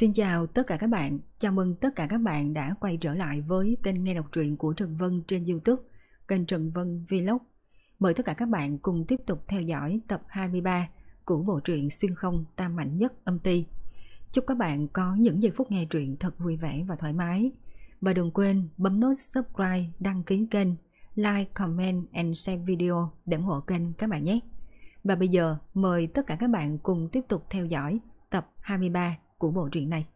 Xin chào tất cả các bạn, chào mừng tất cả các bạn đã quay trở lại với kênh nghe đọc truyện của Trần Vân trên Youtube, kênh Trần Vân Vlog. Mời tất cả các bạn cùng tiếp tục theo dõi tập 23 của bộ truyện Xuyên Không Tam Mạnh Nhất Âm Ti. Chúc các bạn có những giây phút nghe truyện thật vui vẻ và thoải mái. Và đừng quên bấm nút subscribe, đăng ký kênh, like, comment and share video để ủng hộ kênh các bạn nhé. Và bây giờ mời tất cả các bạn cùng tiếp tục theo dõi tập 23 của bộ truyện này.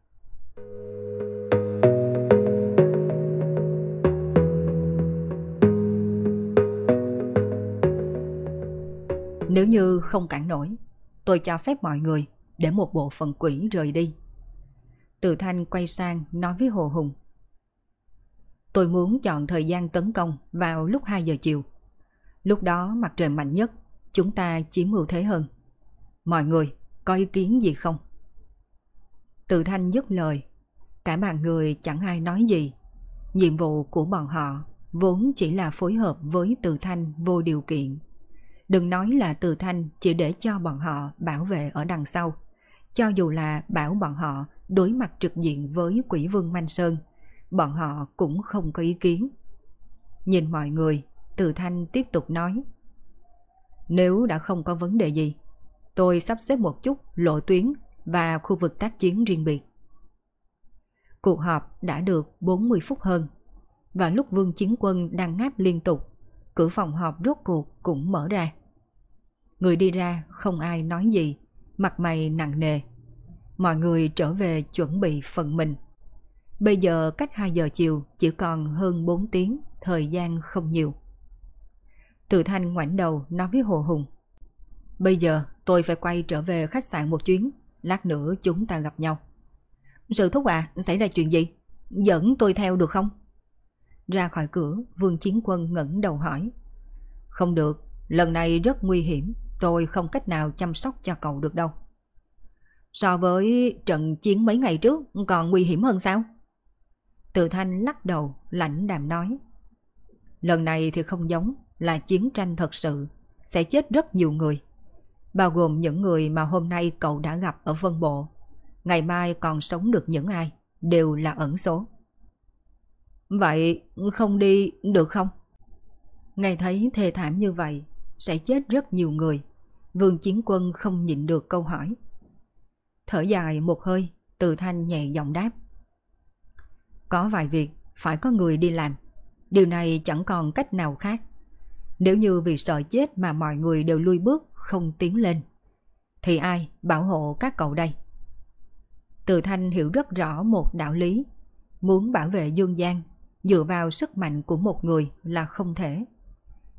Nếu như không cản nổi, tôi cho phép mọi người để một bộ phận quỷ rời đi. Từ Thanh quay sang nói với Hồ Hùng. Tôi muốn chọn thời gian tấn công vào lúc 2 giờ chiều. Lúc đó mặt trời mạnh nhất, chúng ta chiếm ưu thế hơn. Mọi người có ý kiến gì không? Từ thanh dứt lời. Cả mạng người chẳng ai nói gì. Nhiệm vụ của bọn họ vốn chỉ là phối hợp với từ thanh vô điều kiện. Đừng nói là từ thanh chỉ để cho bọn họ bảo vệ ở đằng sau. Cho dù là bảo bọn họ đối mặt trực diện với quỷ vương Manh Sơn, bọn họ cũng không có ý kiến. Nhìn mọi người, từ thanh tiếp tục nói. Nếu đã không có vấn đề gì, tôi sắp xếp một chút lộ tuyến và khu vực tác chiến riêng biệt. Cuộc họp đã được 40 phút hơn. Và lúc vương chiến quân đang ngáp liên tục, cửa phòng họp rốt cuộc cũng mở ra. Người đi ra không ai nói gì, mặt mày nặng nề. Mọi người trở về chuẩn bị phần mình. Bây giờ cách 2 giờ chiều chỉ còn hơn 4 tiếng, thời gian không nhiều. Từ Thanh ngoảnh đầu nói với Hồ Hùng. Bây giờ tôi phải quay trở về khách sạn một chuyến, Lát nữa chúng ta gặp nhau. Sự thúc à, xảy ra chuyện gì? Dẫn tôi theo được không? Ra khỏi cửa, Vương Chiến Quân ngẩng đầu hỏi. Không được, lần này rất nguy hiểm, tôi không cách nào chăm sóc cho cậu được đâu. So với trận chiến mấy ngày trước còn nguy hiểm hơn sao? Từ Thanh lắc đầu, lãnh đàm nói. Lần này thì không giống, là chiến tranh thật sự, sẽ chết rất nhiều người bao gồm những người mà hôm nay cậu đã gặp ở Vân Bộ. Ngày mai còn sống được những ai, đều là ẩn số. Vậy không đi được không? Nghe thấy thê thảm như vậy, sẽ chết rất nhiều người. Vương Chiến Quân không nhịn được câu hỏi. Thở dài một hơi, từ thanh nhẹ giọng đáp. Có vài việc phải có người đi làm. Điều này chẳng còn cách nào khác. Nếu như vì sợ chết mà mọi người đều lui bước không tiến lên, thì ai bảo hộ các cậu đây? Từ Thanh hiểu rất rõ một đạo lý, muốn bảo vệ Dương gian dựa vào sức mạnh của một người là không thể.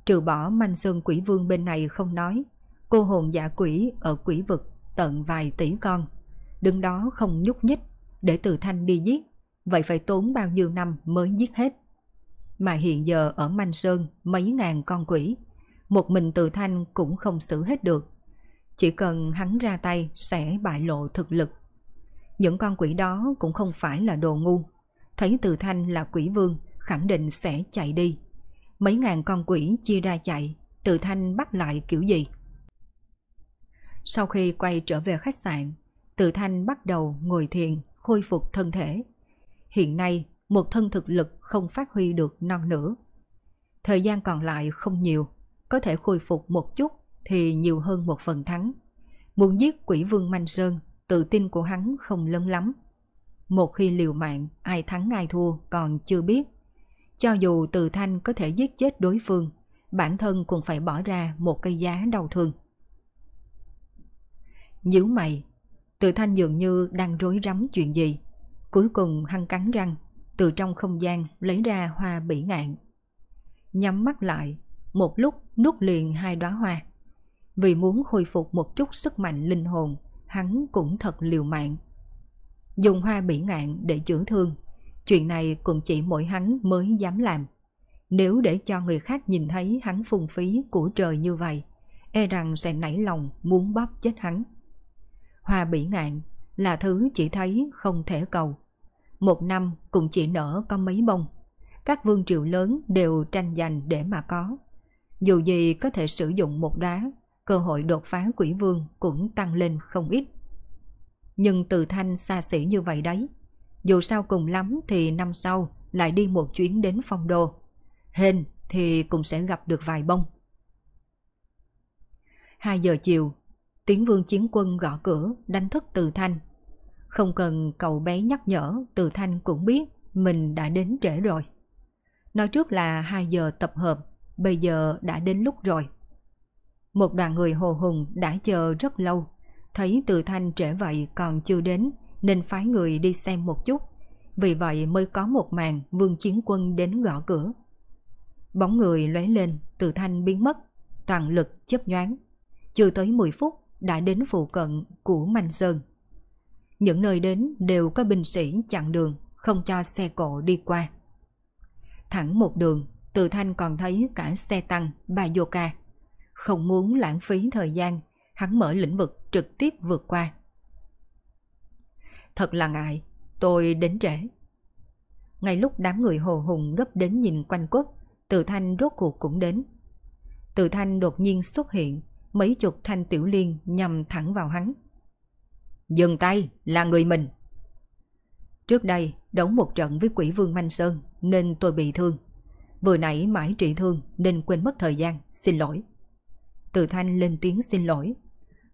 Trừ bỏ manh sơn quỷ vương bên này không nói, cô hồn giả quỷ ở quỷ vực tận vài tỷ con, đứng đó không nhúc nhích để Từ Thanh đi giết, vậy phải tốn bao nhiêu năm mới giết hết mà hiện giờ ở Manh Sơn mấy ngàn con quỷ. Một mình từ thanh cũng không xử hết được. Chỉ cần hắn ra tay sẽ bại lộ thực lực. Những con quỷ đó cũng không phải là đồ ngu. Thấy từ thanh là quỷ vương, khẳng định sẽ chạy đi. Mấy ngàn con quỷ chia ra chạy, từ thanh bắt lại kiểu gì? Sau khi quay trở về khách sạn, từ thanh bắt đầu ngồi thiền, khôi phục thân thể. Hiện nay một thân thực lực không phát huy được non nữa. Thời gian còn lại không nhiều, có thể khôi phục một chút thì nhiều hơn một phần thắng. Muốn giết quỷ vương Manh Sơn, tự tin của hắn không lớn lắm. Một khi liều mạng, ai thắng ai thua còn chưa biết. Cho dù từ thanh có thể giết chết đối phương, bản thân cũng phải bỏ ra một cây giá đau thương. Nhíu mày, từ thanh dường như đang rối rắm chuyện gì. Cuối cùng hắn cắn răng, từ trong không gian lấy ra hoa bỉ ngạn. Nhắm mắt lại, một lúc nuốt liền hai đóa hoa. Vì muốn khôi phục một chút sức mạnh linh hồn, hắn cũng thật liều mạng. Dùng hoa bỉ ngạn để chữa thương, chuyện này cũng chỉ mỗi hắn mới dám làm. Nếu để cho người khác nhìn thấy hắn phung phí của trời như vậy, e rằng sẽ nảy lòng muốn bóp chết hắn. Hoa bỉ ngạn là thứ chỉ thấy không thể cầu, một năm cũng chỉ nở có mấy bông. Các vương triệu lớn đều tranh giành để mà có. Dù gì có thể sử dụng một đá, cơ hội đột phá quỷ vương cũng tăng lên không ít. Nhưng từ thanh xa xỉ như vậy đấy. Dù sao cùng lắm thì năm sau lại đi một chuyến đến phong đô. Hên thì cũng sẽ gặp được vài bông. 2 giờ chiều, tiếng vương chiến quân gõ cửa đánh thức từ thanh không cần cậu bé nhắc nhở, Từ Thanh cũng biết mình đã đến trễ rồi. Nói trước là 2 giờ tập hợp, bây giờ đã đến lúc rồi. Một đoàn người hồ hùng đã chờ rất lâu, thấy Từ Thanh trễ vậy còn chưa đến nên phái người đi xem một chút. Vì vậy mới có một màn vương chiến quân đến gõ cửa. Bóng người lóe lên, Từ Thanh biến mất, toàn lực chấp nhoáng. Chưa tới 10 phút đã đến phụ cận của Manh Sơn. Những nơi đến đều có binh sĩ chặn đường, không cho xe cộ đi qua. Thẳng một đường, Từ Thanh còn thấy cả xe tăng, ba vô Không muốn lãng phí thời gian, hắn mở lĩnh vực trực tiếp vượt qua. Thật là ngại, tôi đến trễ. Ngay lúc đám người hồ hùng gấp đến nhìn quanh quất, Từ Thanh rốt cuộc cũng đến. Từ Thanh đột nhiên xuất hiện, mấy chục thanh tiểu liên nhằm thẳng vào hắn. Dừng tay, là người mình. Trước đây, đấu một trận với quỷ vương Manh Sơn nên tôi bị thương. Vừa nãy mãi trị thương nên quên mất thời gian, xin lỗi. Từ Thanh lên tiếng xin lỗi.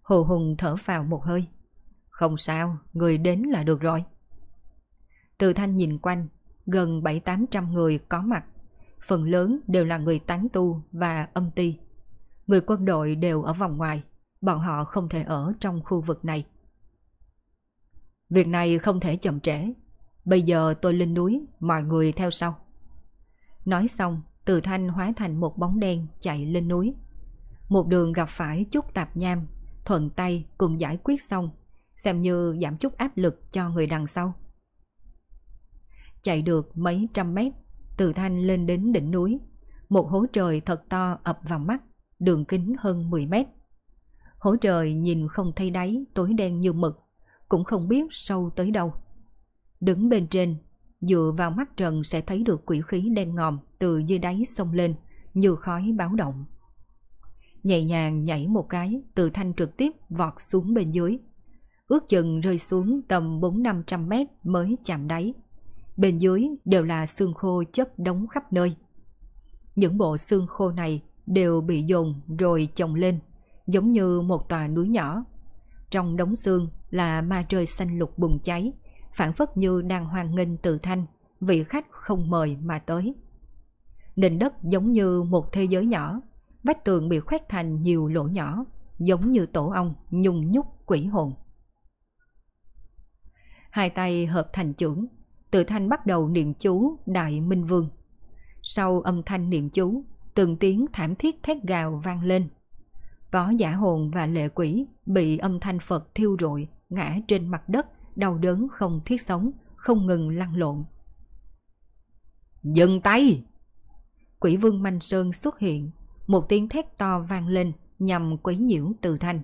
Hồ Hùng thở vào một hơi. Không sao, người đến là được rồi. Từ Thanh nhìn quanh, gần 7-800 người có mặt. Phần lớn đều là người tán tu và âm ti. Người quân đội đều ở vòng ngoài, bọn họ không thể ở trong khu vực này. Việc này không thể chậm trễ. Bây giờ tôi lên núi, mọi người theo sau. Nói xong, từ thanh hóa thành một bóng đen chạy lên núi. Một đường gặp phải chút tạp nham, thuận tay cùng giải quyết xong, xem như giảm chút áp lực cho người đằng sau. Chạy được mấy trăm mét, từ thanh lên đến đỉnh núi. Một hố trời thật to ập vào mắt, đường kính hơn 10 mét. Hố trời nhìn không thấy đáy, tối đen như mực, cũng không biết sâu tới đâu. Đứng bên trên, dựa vào mắt trần sẽ thấy được quỷ khí đen ngòm từ dưới đáy sông lên, như khói báo động. Nhẹ nhàng nhảy một cái, từ thanh trực tiếp vọt xuống bên dưới. Ước chừng rơi xuống tầm 4-500 mét mới chạm đáy. Bên dưới đều là xương khô chất đống khắp nơi. Những bộ xương khô này đều bị dồn rồi chồng lên, giống như một tòa núi nhỏ trong đống xương là ma trời xanh lục bùng cháy, phản phất như đang hoàn nghênh tự thanh, vị khách không mời mà tới. Nền đất giống như một thế giới nhỏ, vách tường bị khoét thành nhiều lỗ nhỏ, giống như tổ ong nhung nhúc quỷ hồn. Hai tay hợp thành chưởng, Tự Thanh bắt đầu niệm chú Đại Minh Vương. Sau âm thanh niệm chú, từng tiếng thảm thiết thét gào vang lên có giả hồn và lệ quỷ bị âm thanh Phật thiêu rụi, ngã trên mặt đất, đau đớn không thiết sống, không ngừng lăn lộn. Dừng tay! Quỷ vương Manh Sơn xuất hiện, một tiếng thét to vang lên nhằm quấy nhiễu Từ Thanh.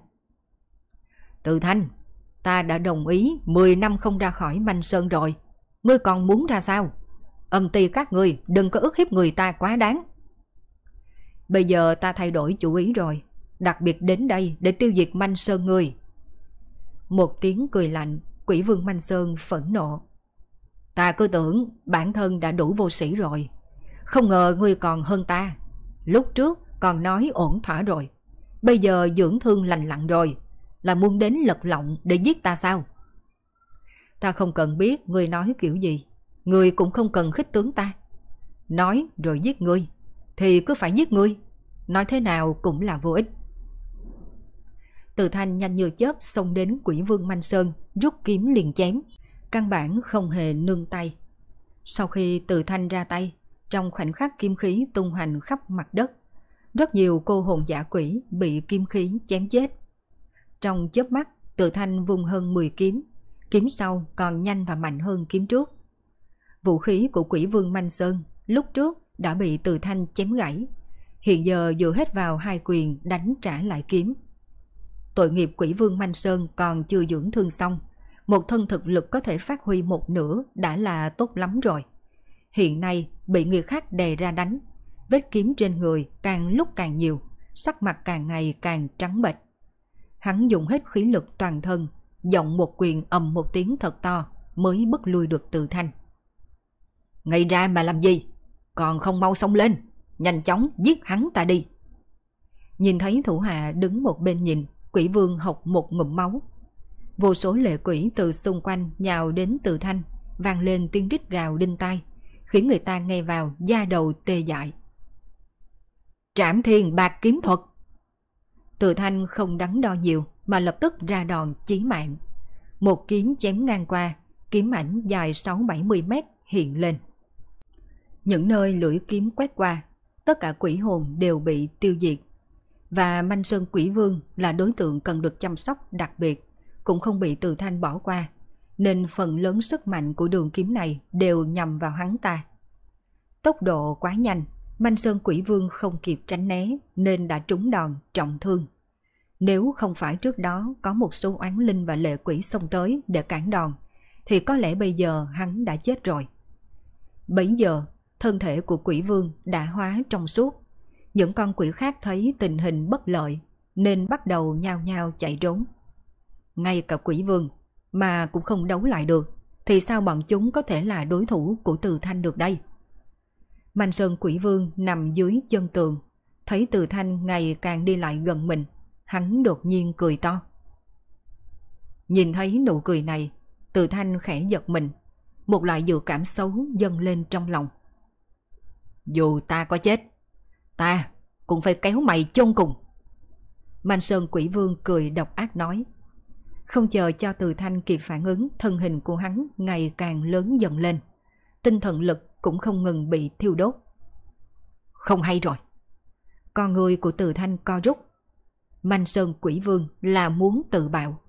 Từ Thanh, ta đã đồng ý 10 năm không ra khỏi Manh Sơn rồi, ngươi còn muốn ra sao? Âm ty các ngươi đừng có ức hiếp người ta quá đáng. Bây giờ ta thay đổi chủ ý rồi, đặc biệt đến đây để tiêu diệt Manh Sơn người. Một tiếng cười lạnh, quỷ vương Manh Sơn phẫn nộ. Ta cứ tưởng bản thân đã đủ vô sĩ rồi. Không ngờ ngươi còn hơn ta. Lúc trước còn nói ổn thỏa rồi. Bây giờ dưỡng thương lành lặn rồi. Là muốn đến lật lọng để giết ta sao? Ta không cần biết ngươi nói kiểu gì. Ngươi cũng không cần khích tướng ta. Nói rồi giết ngươi. Thì cứ phải giết ngươi. Nói thế nào cũng là vô ích. Từ thanh nhanh như chớp xông đến quỷ vương Manh Sơn, rút kiếm liền chém. Căn bản không hề nương tay. Sau khi từ thanh ra tay, trong khoảnh khắc kim khí tung hoành khắp mặt đất. Rất nhiều cô hồn giả quỷ bị kim khí chém chết. Trong chớp mắt, từ thanh vung hơn 10 kiếm. Kiếm sau còn nhanh và mạnh hơn kiếm trước. Vũ khí của quỷ vương Manh Sơn lúc trước đã bị từ thanh chém gãy. Hiện giờ dựa hết vào hai quyền đánh trả lại kiếm tội nghiệp quỷ vương Manh Sơn còn chưa dưỡng thương xong. Một thân thực lực có thể phát huy một nửa đã là tốt lắm rồi. Hiện nay bị người khác đè ra đánh, vết kiếm trên người càng lúc càng nhiều, sắc mặt càng ngày càng trắng bệch. Hắn dùng hết khí lực toàn thân, giọng một quyền ầm một tiếng thật to mới bước lui được từ thanh. Ngay ra mà làm gì? Còn không mau xông lên, nhanh chóng giết hắn ta đi. Nhìn thấy thủ hạ đứng một bên nhìn, quỷ vương học một ngụm máu. Vô số lệ quỷ từ xung quanh nhào đến từ thanh, vang lên tiếng rít gào đinh tai, khiến người ta nghe vào da đầu tê dại. Trảm thiên bạc kiếm thuật Từ thanh không đắn đo nhiều mà lập tức ra đòn chí mạng. Một kiếm chém ngang qua, kiếm ảnh dài 6-70 mét hiện lên. Những nơi lưỡi kiếm quét qua, tất cả quỷ hồn đều bị tiêu diệt và Manh Sơn Quỷ Vương là đối tượng cần được chăm sóc đặc biệt, cũng không bị Từ Thanh bỏ qua, nên phần lớn sức mạnh của đường kiếm này đều nhằm vào hắn ta. Tốc độ quá nhanh, Manh Sơn Quỷ Vương không kịp tránh né nên đã trúng đòn trọng thương. Nếu không phải trước đó có một số oán linh và lệ quỷ xông tới để cản đòn, thì có lẽ bây giờ hắn đã chết rồi. bây giờ, thân thể của quỷ vương đã hóa trong suốt những con quỷ khác thấy tình hình bất lợi nên bắt đầu nhao nhao chạy trốn. Ngay cả quỷ vương mà cũng không đấu lại được thì sao bọn chúng có thể là đối thủ của Từ Thanh được đây? Mạnh Sơn Quỷ Vương nằm dưới chân tường, thấy Từ Thanh ngày càng đi lại gần mình, hắn đột nhiên cười to. Nhìn thấy nụ cười này, Từ Thanh khẽ giật mình, một loại dự cảm xấu dâng lên trong lòng. Dù ta có chết, Ta cũng phải kéo mày chôn cùng. Mạnh Sơn Quỷ Vương cười độc ác nói. Không chờ cho Từ Thanh kịp phản ứng, thân hình của hắn ngày càng lớn dần lên. Tinh thần lực cũng không ngừng bị thiêu đốt. Không hay rồi. Con người của Từ Thanh co rút. Mạnh Sơn Quỷ Vương là muốn tự bạo.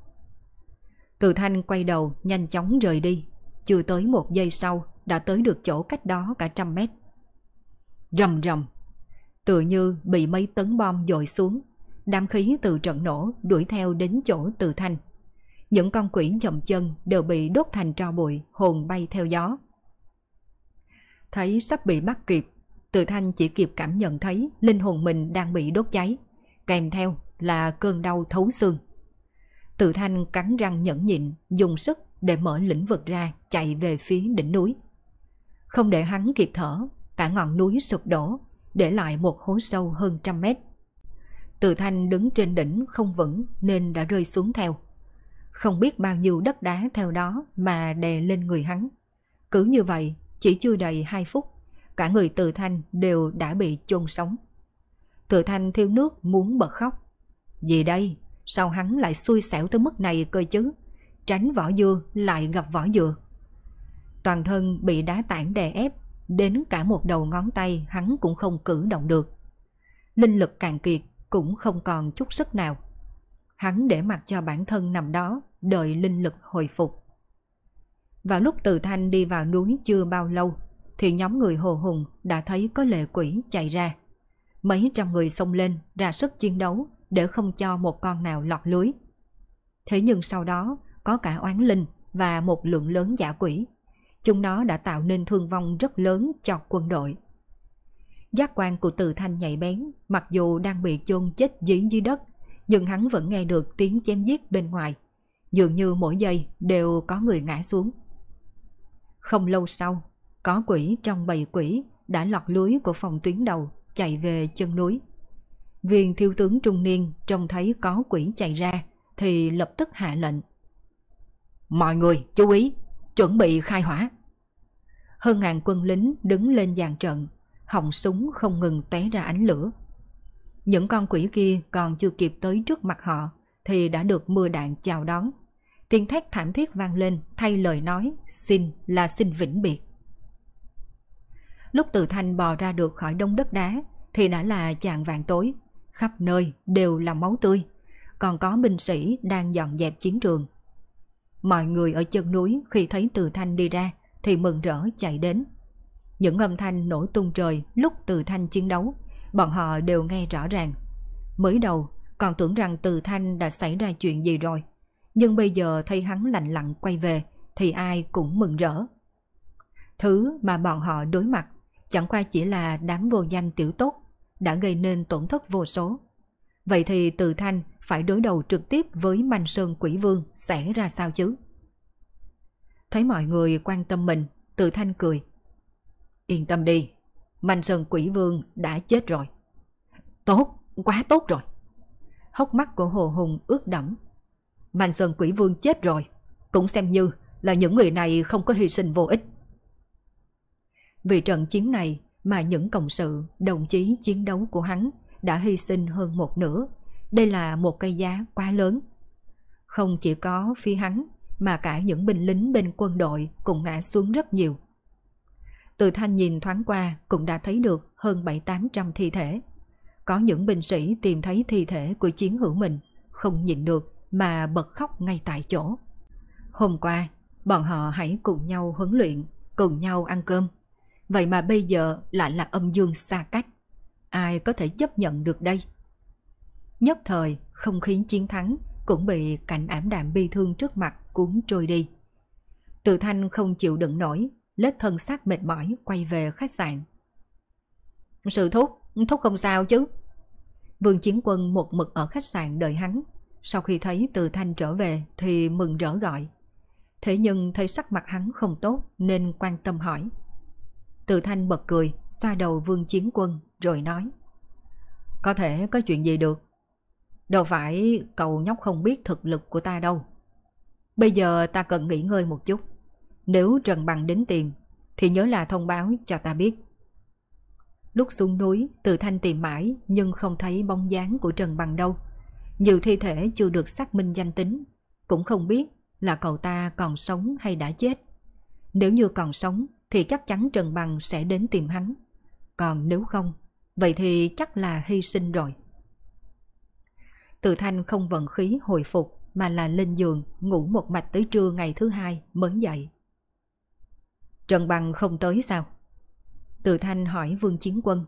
Từ Thanh quay đầu nhanh chóng rời đi. Chưa tới một giây sau đã tới được chỗ cách đó cả trăm mét. Rầm rầm tựa như bị mấy tấn bom dội xuống. Đám khí từ trận nổ đuổi theo đến chỗ từ thanh. Những con quỷ dậm chân đều bị đốt thành tro bụi, hồn bay theo gió. Thấy sắp bị bắt kịp, từ thanh chỉ kịp cảm nhận thấy linh hồn mình đang bị đốt cháy, kèm theo là cơn đau thấu xương. Từ thanh cắn răng nhẫn nhịn, dùng sức để mở lĩnh vực ra chạy về phía đỉnh núi. Không để hắn kịp thở, cả ngọn núi sụp đổ, để lại một hố sâu hơn trăm mét. Từ thanh đứng trên đỉnh không vững nên đã rơi xuống theo. Không biết bao nhiêu đất đá theo đó mà đè lên người hắn. Cứ như vậy, chỉ chưa đầy 2 phút, cả người từ thanh đều đã bị chôn sống. Từ thanh thiêu nước muốn bật khóc. Gì đây? Sao hắn lại xui xẻo tới mức này cơ chứ? Tránh vỏ dưa lại gặp vỏ dừa. Toàn thân bị đá tảng đè ép đến cả một đầu ngón tay hắn cũng không cử động được. Linh lực cạn kiệt cũng không còn chút sức nào. Hắn để mặc cho bản thân nằm đó đợi linh lực hồi phục. Vào lúc Từ Thanh đi vào núi chưa bao lâu thì nhóm người Hồ Hùng đã thấy có lệ quỷ chạy ra. Mấy trăm người xông lên ra sức chiến đấu để không cho một con nào lọt lưới. Thế nhưng sau đó có cả oán linh và một lượng lớn giả quỷ Chúng nó đã tạo nên thương vong rất lớn cho quân đội. Giác quan của Từ Thanh nhạy bén, mặc dù đang bị chôn chết dưới dưới đất, nhưng hắn vẫn nghe được tiếng chém giết bên ngoài. Dường như mỗi giây đều có người ngã xuống. Không lâu sau, có quỷ trong bầy quỷ đã lọt lưới của phòng tuyến đầu chạy về chân núi. Viên thiếu tướng trung niên trông thấy có quỷ chạy ra thì lập tức hạ lệnh. Mọi người chú ý, chuẩn bị khai hỏa hơn ngàn quân lính đứng lên dàn trận, họng súng không ngừng tóe ra ánh lửa. Những con quỷ kia còn chưa kịp tới trước mặt họ thì đã được mưa đạn chào đón. Tiếng thét thảm thiết vang lên thay lời nói xin là xin vĩnh biệt. Lúc Từ Thanh bò ra được khỏi đông đất đá thì đã là chạng vàng tối, khắp nơi đều là máu tươi, còn có binh sĩ đang dọn dẹp chiến trường. Mọi người ở chân núi khi thấy Từ Thanh đi ra thì mừng rỡ chạy đến. Những âm thanh nổ tung trời lúc từ thanh chiến đấu, bọn họ đều nghe rõ ràng. Mới đầu còn tưởng rằng từ thanh đã xảy ra chuyện gì rồi, nhưng bây giờ thấy hắn lạnh lặng quay về thì ai cũng mừng rỡ. Thứ mà bọn họ đối mặt chẳng qua chỉ là đám vô danh tiểu tốt đã gây nên tổn thất vô số. Vậy thì từ thanh phải đối đầu trực tiếp với Mạnh Sơn Quỷ Vương sẽ ra sao chứ? Thấy mọi người quan tâm mình, Từ Thanh cười. Yên tâm đi, Mạnh Sơn Quỷ Vương đã chết rồi. Tốt, quá tốt rồi. Hốc mắt của Hồ Hùng ướt đẫm. Mạnh Sơn Quỷ Vương chết rồi, cũng xem như là những người này không có hy sinh vô ích. Vì trận chiến này mà những cộng sự, đồng chí chiến đấu của hắn đã hy sinh hơn một nửa. Đây là một cây giá quá lớn. Không chỉ có phi hắn mà cả những binh lính bên quân đội cũng ngã xuống rất nhiều. Từ thanh nhìn thoáng qua cũng đã thấy được hơn 7-800 thi thể. Có những binh sĩ tìm thấy thi thể của chiến hữu mình, không nhịn được mà bật khóc ngay tại chỗ. Hôm qua, bọn họ hãy cùng nhau huấn luyện, cùng nhau ăn cơm. Vậy mà bây giờ lại là âm dương xa cách. Ai có thể chấp nhận được đây? Nhất thời, không khí chiến thắng cũng bị cảnh ảm đạm bi thương trước mặt cuốn trôi đi. Từ Thanh không chịu đựng nổi, lết thân xác mệt mỏi quay về khách sạn. Sự thúc, thúc không sao chứ. Vương Chiến Quân một mực ở khách sạn đợi hắn. Sau khi thấy Từ Thanh trở về thì mừng rỡ gọi. Thế nhưng thấy sắc mặt hắn không tốt nên quan tâm hỏi. Từ Thanh bật cười, xoa đầu Vương Chiến Quân rồi nói. Có thể có chuyện gì được. Đâu phải cậu nhóc không biết thực lực của ta đâu. Bây giờ ta cần nghỉ ngơi một chút. Nếu Trần Bằng đến tìm, thì nhớ là thông báo cho ta biết. Lúc xuống núi, Từ Thanh tìm mãi nhưng không thấy bóng dáng của Trần Bằng đâu. Nhiều thi thể chưa được xác minh danh tính, cũng không biết là cậu ta còn sống hay đã chết. Nếu như còn sống thì chắc chắn Trần Bằng sẽ đến tìm hắn. Còn nếu không, vậy thì chắc là hy sinh rồi. Từ Thanh không vận khí hồi phục, mà là lên giường ngủ một mạch tới trưa ngày thứ hai mới dậy. Trần Bằng không tới sao? Từ Thanh hỏi Vương Chiến Quân.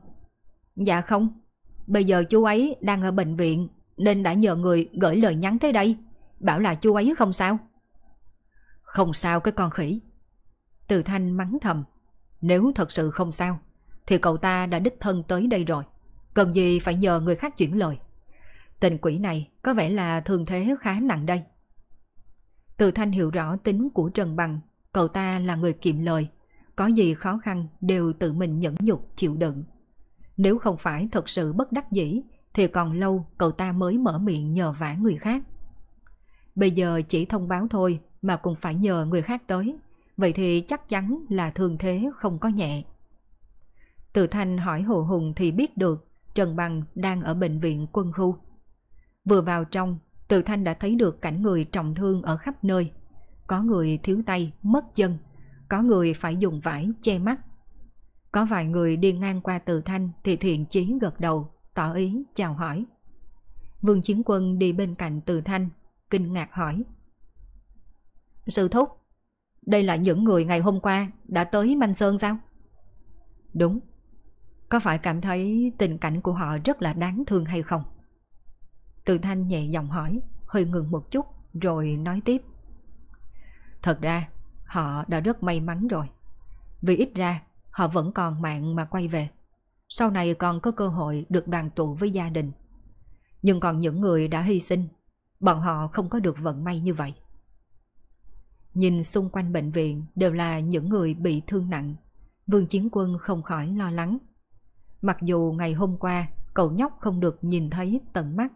Dạ không, bây giờ chú ấy đang ở bệnh viện nên đã nhờ người gửi lời nhắn tới đây, bảo là chú ấy không sao. Không sao cái con khỉ. Từ Thanh mắng thầm, nếu thật sự không sao thì cậu ta đã đích thân tới đây rồi, cần gì phải nhờ người khác chuyển lời tình quỷ này có vẻ là thường thế khá nặng đây. Từ Thanh hiểu rõ tính của Trần Bằng, cậu ta là người kiệm lời, có gì khó khăn đều tự mình nhẫn nhục chịu đựng. Nếu không phải thật sự bất đắc dĩ thì còn lâu cậu ta mới mở miệng nhờ vả người khác. Bây giờ chỉ thông báo thôi mà cũng phải nhờ người khác tới, vậy thì chắc chắn là thường thế không có nhẹ. Từ Thanh hỏi Hồ Hùng thì biết được Trần Bằng đang ở bệnh viện quân khu. Vừa vào trong, Từ Thanh đã thấy được cảnh người trọng thương ở khắp nơi. Có người thiếu tay, mất chân, có người phải dùng vải che mắt. Có vài người đi ngang qua Từ Thanh thì thiện chí gật đầu, tỏ ý chào hỏi. Vương Chiến Quân đi bên cạnh Từ Thanh, kinh ngạc hỏi. Sư Thúc, đây là những người ngày hôm qua đã tới Manh Sơn sao? Đúng. Có phải cảm thấy tình cảnh của họ rất là đáng thương hay không? Từ Thanh nhẹ giọng hỏi, hơi ngừng một chút rồi nói tiếp. Thật ra, họ đã rất may mắn rồi. Vì ít ra, họ vẫn còn mạng mà quay về. Sau này còn có cơ hội được đoàn tụ với gia đình. Nhưng còn những người đã hy sinh, bọn họ không có được vận may như vậy. Nhìn xung quanh bệnh viện đều là những người bị thương nặng. Vương Chiến Quân không khỏi lo lắng. Mặc dù ngày hôm qua cậu nhóc không được nhìn thấy tận mắt,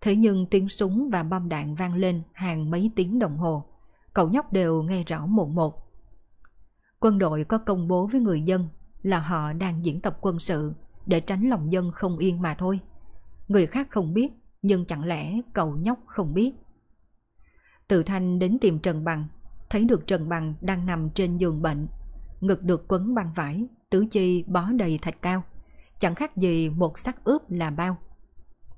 Thế nhưng tiếng súng và bom đạn vang lên hàng mấy tiếng đồng hồ. Cậu nhóc đều nghe rõ một một. Quân đội có công bố với người dân là họ đang diễn tập quân sự để tránh lòng dân không yên mà thôi. Người khác không biết, nhưng chẳng lẽ cậu nhóc không biết. Từ Thanh đến tìm Trần Bằng, thấy được Trần Bằng đang nằm trên giường bệnh, ngực được quấn băng vải, tứ chi bó đầy thạch cao. Chẳng khác gì một xác ướp là bao.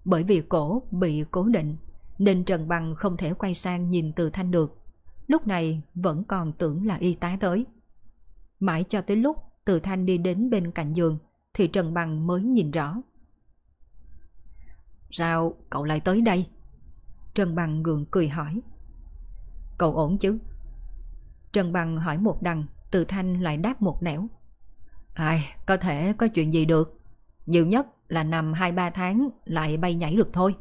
Bởi vì cổ bị cố định Nên Trần Bằng không thể quay sang nhìn từ thanh được Lúc này vẫn còn tưởng là y tá tới Mãi cho tới lúc từ thanh đi đến bên cạnh giường Thì Trần Bằng mới nhìn rõ Sao cậu lại tới đây? Trần Bằng gượng cười hỏi Cậu ổn chứ? Trần Bằng hỏi một đằng Từ thanh lại đáp một nẻo Ai, có thể có chuyện gì được Nhiều nhất là nằm 2-3 tháng lại bay nhảy được thôi.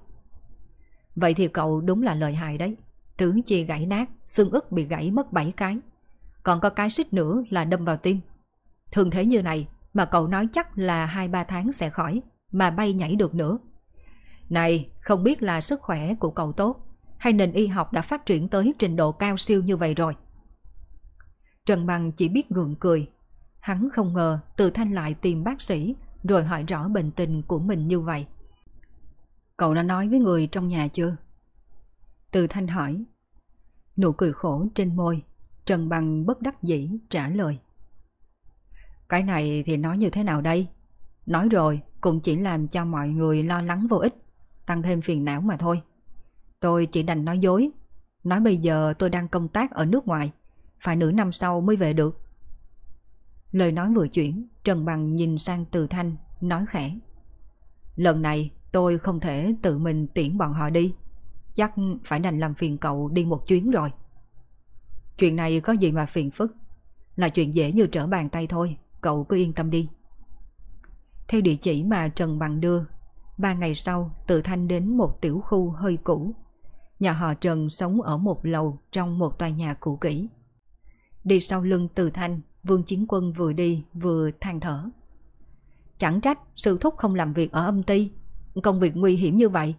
Vậy thì cậu đúng là lợi hại đấy. Tứ chi gãy nát, xương ức bị gãy mất 7 cái. Còn có cái suýt nữa là đâm vào tim. Thường thế như này mà cậu nói chắc là 2-3 tháng sẽ khỏi, mà bay nhảy được nữa. Này, không biết là sức khỏe của cậu tốt, hay nền y học đã phát triển tới trình độ cao siêu như vậy rồi. Trần Bằng chỉ biết ngượng cười. Hắn không ngờ Từ Thanh lại tìm bác sĩ rồi hỏi rõ bệnh tình của mình như vậy. Cậu đã nói với người trong nhà chưa? Từ Thanh hỏi. Nụ cười khổ trên môi, Trần Bằng bất đắc dĩ trả lời. Cái này thì nói như thế nào đây? Nói rồi cũng chỉ làm cho mọi người lo lắng vô ích, tăng thêm phiền não mà thôi. Tôi chỉ đành nói dối, nói bây giờ tôi đang công tác ở nước ngoài, phải nửa năm sau mới về được. Lời nói vừa chuyển, Trần Bằng nhìn sang Từ Thanh, nói khẽ. Lần này tôi không thể tự mình tiễn bọn họ đi. Chắc phải đành làm phiền cậu đi một chuyến rồi. Chuyện này có gì mà phiền phức. Là chuyện dễ như trở bàn tay thôi, cậu cứ yên tâm đi. Theo địa chỉ mà Trần Bằng đưa, ba ngày sau Từ Thanh đến một tiểu khu hơi cũ. Nhà họ Trần sống ở một lầu trong một tòa nhà cũ kỹ. Đi sau lưng Từ Thanh Vương Chiến Quân vừa đi vừa than thở. Chẳng trách sư thúc không làm việc ở âm ty. Công việc nguy hiểm như vậy.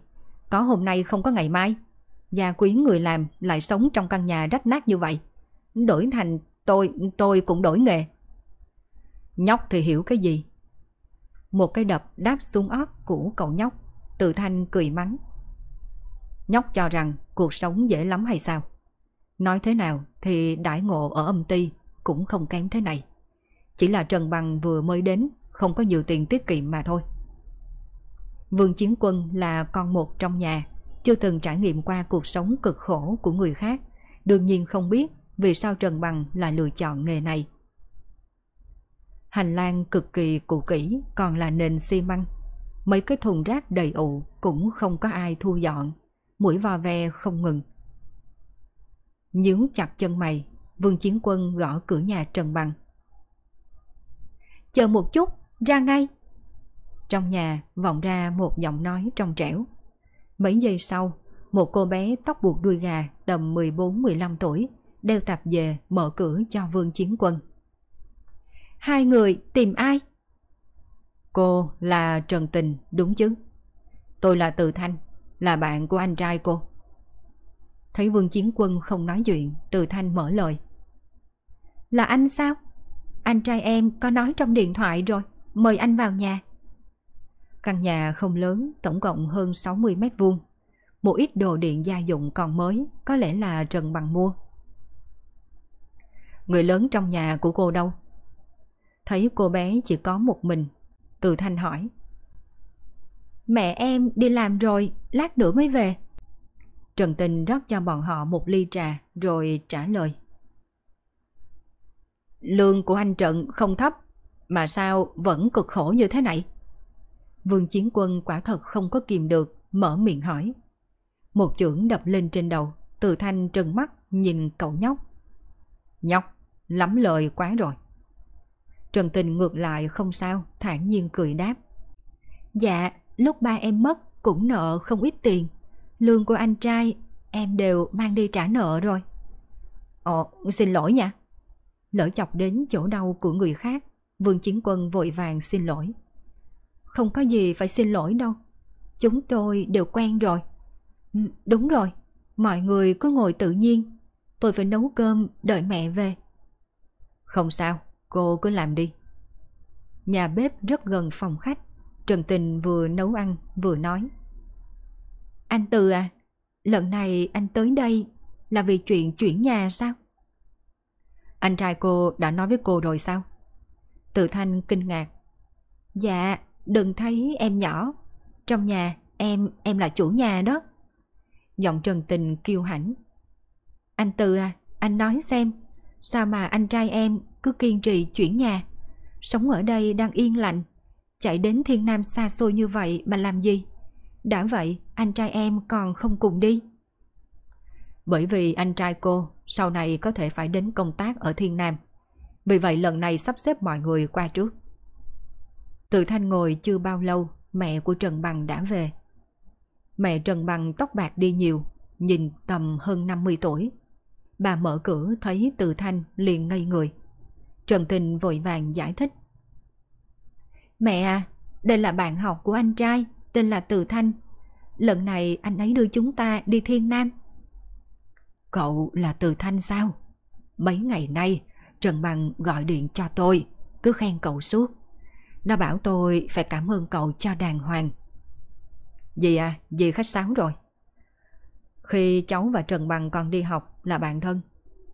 Có hôm nay không có ngày mai. Gia quyến người làm lại sống trong căn nhà rách nát như vậy. Đổi thành tôi, tôi cũng đổi nghề. Nhóc thì hiểu cái gì? Một cái đập đáp xuống ót của cậu nhóc. Từ thanh cười mắng. Nhóc cho rằng cuộc sống dễ lắm hay sao? Nói thế nào thì đãi ngộ ở âm ty cũng không kém thế này. Chỉ là Trần Bằng vừa mới đến, không có nhiều tiền tiết kiệm mà thôi. Vương Chiến Quân là con một trong nhà, chưa từng trải nghiệm qua cuộc sống cực khổ của người khác, đương nhiên không biết vì sao Trần Bằng là lựa chọn nghề này. Hành lang cực kỳ cũ kỹ, còn là nền xi măng. Mấy cái thùng rác đầy ụ cũng không có ai thu dọn, mũi vò ve không ngừng. Nhíu chặt chân mày, Vương Chiến Quân gõ cửa nhà Trần Bằng. Chờ một chút, ra ngay. Trong nhà vọng ra một giọng nói trong trẻo. Mấy giây sau, một cô bé tóc buộc đuôi gà tầm 14-15 tuổi đeo tạp về mở cửa cho Vương Chiến Quân. Hai người tìm ai? Cô là Trần Tình đúng chứ? Tôi là Từ Thanh, là bạn của anh trai cô. Thấy Vương Chiến Quân không nói chuyện, Từ Thanh mở lời. Là anh sao? Anh trai em có nói trong điện thoại rồi, mời anh vào nhà. Căn nhà không lớn, tổng cộng hơn 60 mét vuông. Một ít đồ điện gia dụng còn mới, có lẽ là Trần Bằng mua. Người lớn trong nhà của cô đâu? Thấy cô bé chỉ có một mình, Từ Thanh hỏi. Mẹ em đi làm rồi, lát nữa mới về. Trần Tình rót cho bọn họ một ly trà rồi trả lời. Lương của anh Trận không thấp, mà sao vẫn cực khổ như thế này? Vương Chiến Quân quả thật không có kìm được, mở miệng hỏi. Một trưởng đập lên trên đầu, từ thanh trừng mắt nhìn cậu nhóc. Nhóc, lắm lời quá rồi. Trần Tình ngược lại không sao, thản nhiên cười đáp. Dạ, lúc ba em mất cũng nợ không ít tiền. Lương của anh trai em đều mang đi trả nợ rồi. Ồ, xin lỗi nha lỡ chọc đến chỗ đau của người khác, Vương Chiến Quân vội vàng xin lỗi. Không có gì phải xin lỗi đâu, chúng tôi đều quen rồi. Ừ, đúng rồi, mọi người cứ ngồi tự nhiên, tôi phải nấu cơm đợi mẹ về. Không sao, cô cứ làm đi. Nhà bếp rất gần phòng khách, Trần Tình vừa nấu ăn vừa nói. Anh Từ à, lần này anh tới đây là vì chuyện chuyển nhà sao? Anh trai cô đã nói với cô rồi sao? Tự Thanh kinh ngạc. Dạ, đừng thấy em nhỏ. Trong nhà, em, em là chủ nhà đó. Giọng Trần Tình kiêu hãnh. Anh Từ à, anh nói xem, sao mà anh trai em cứ kiên trì chuyển nhà? Sống ở đây đang yên lạnh, chạy đến thiên nam xa xôi như vậy mà làm gì? Đã vậy, anh trai em còn không cùng đi bởi vì anh trai cô sau này có thể phải đến công tác ở Thiên Nam. Vì vậy lần này sắp xếp mọi người qua trước. Từ Thanh ngồi chưa bao lâu, mẹ của Trần Bằng đã về. Mẹ Trần Bằng tóc bạc đi nhiều, nhìn tầm hơn 50 tuổi. Bà mở cửa thấy Từ Thanh liền ngây người. Trần Tình vội vàng giải thích. Mẹ à, đây là bạn học của anh trai, tên là Từ Thanh. Lần này anh ấy đưa chúng ta đi Thiên Nam. Cậu là Từ Thanh sao? Mấy ngày nay, Trần Bằng gọi điện cho tôi, cứ khen cậu suốt. Nó bảo tôi phải cảm ơn cậu cho đàng hoàng. Dì à, dì khách sáo rồi. Khi cháu và Trần Bằng còn đi học là bạn thân,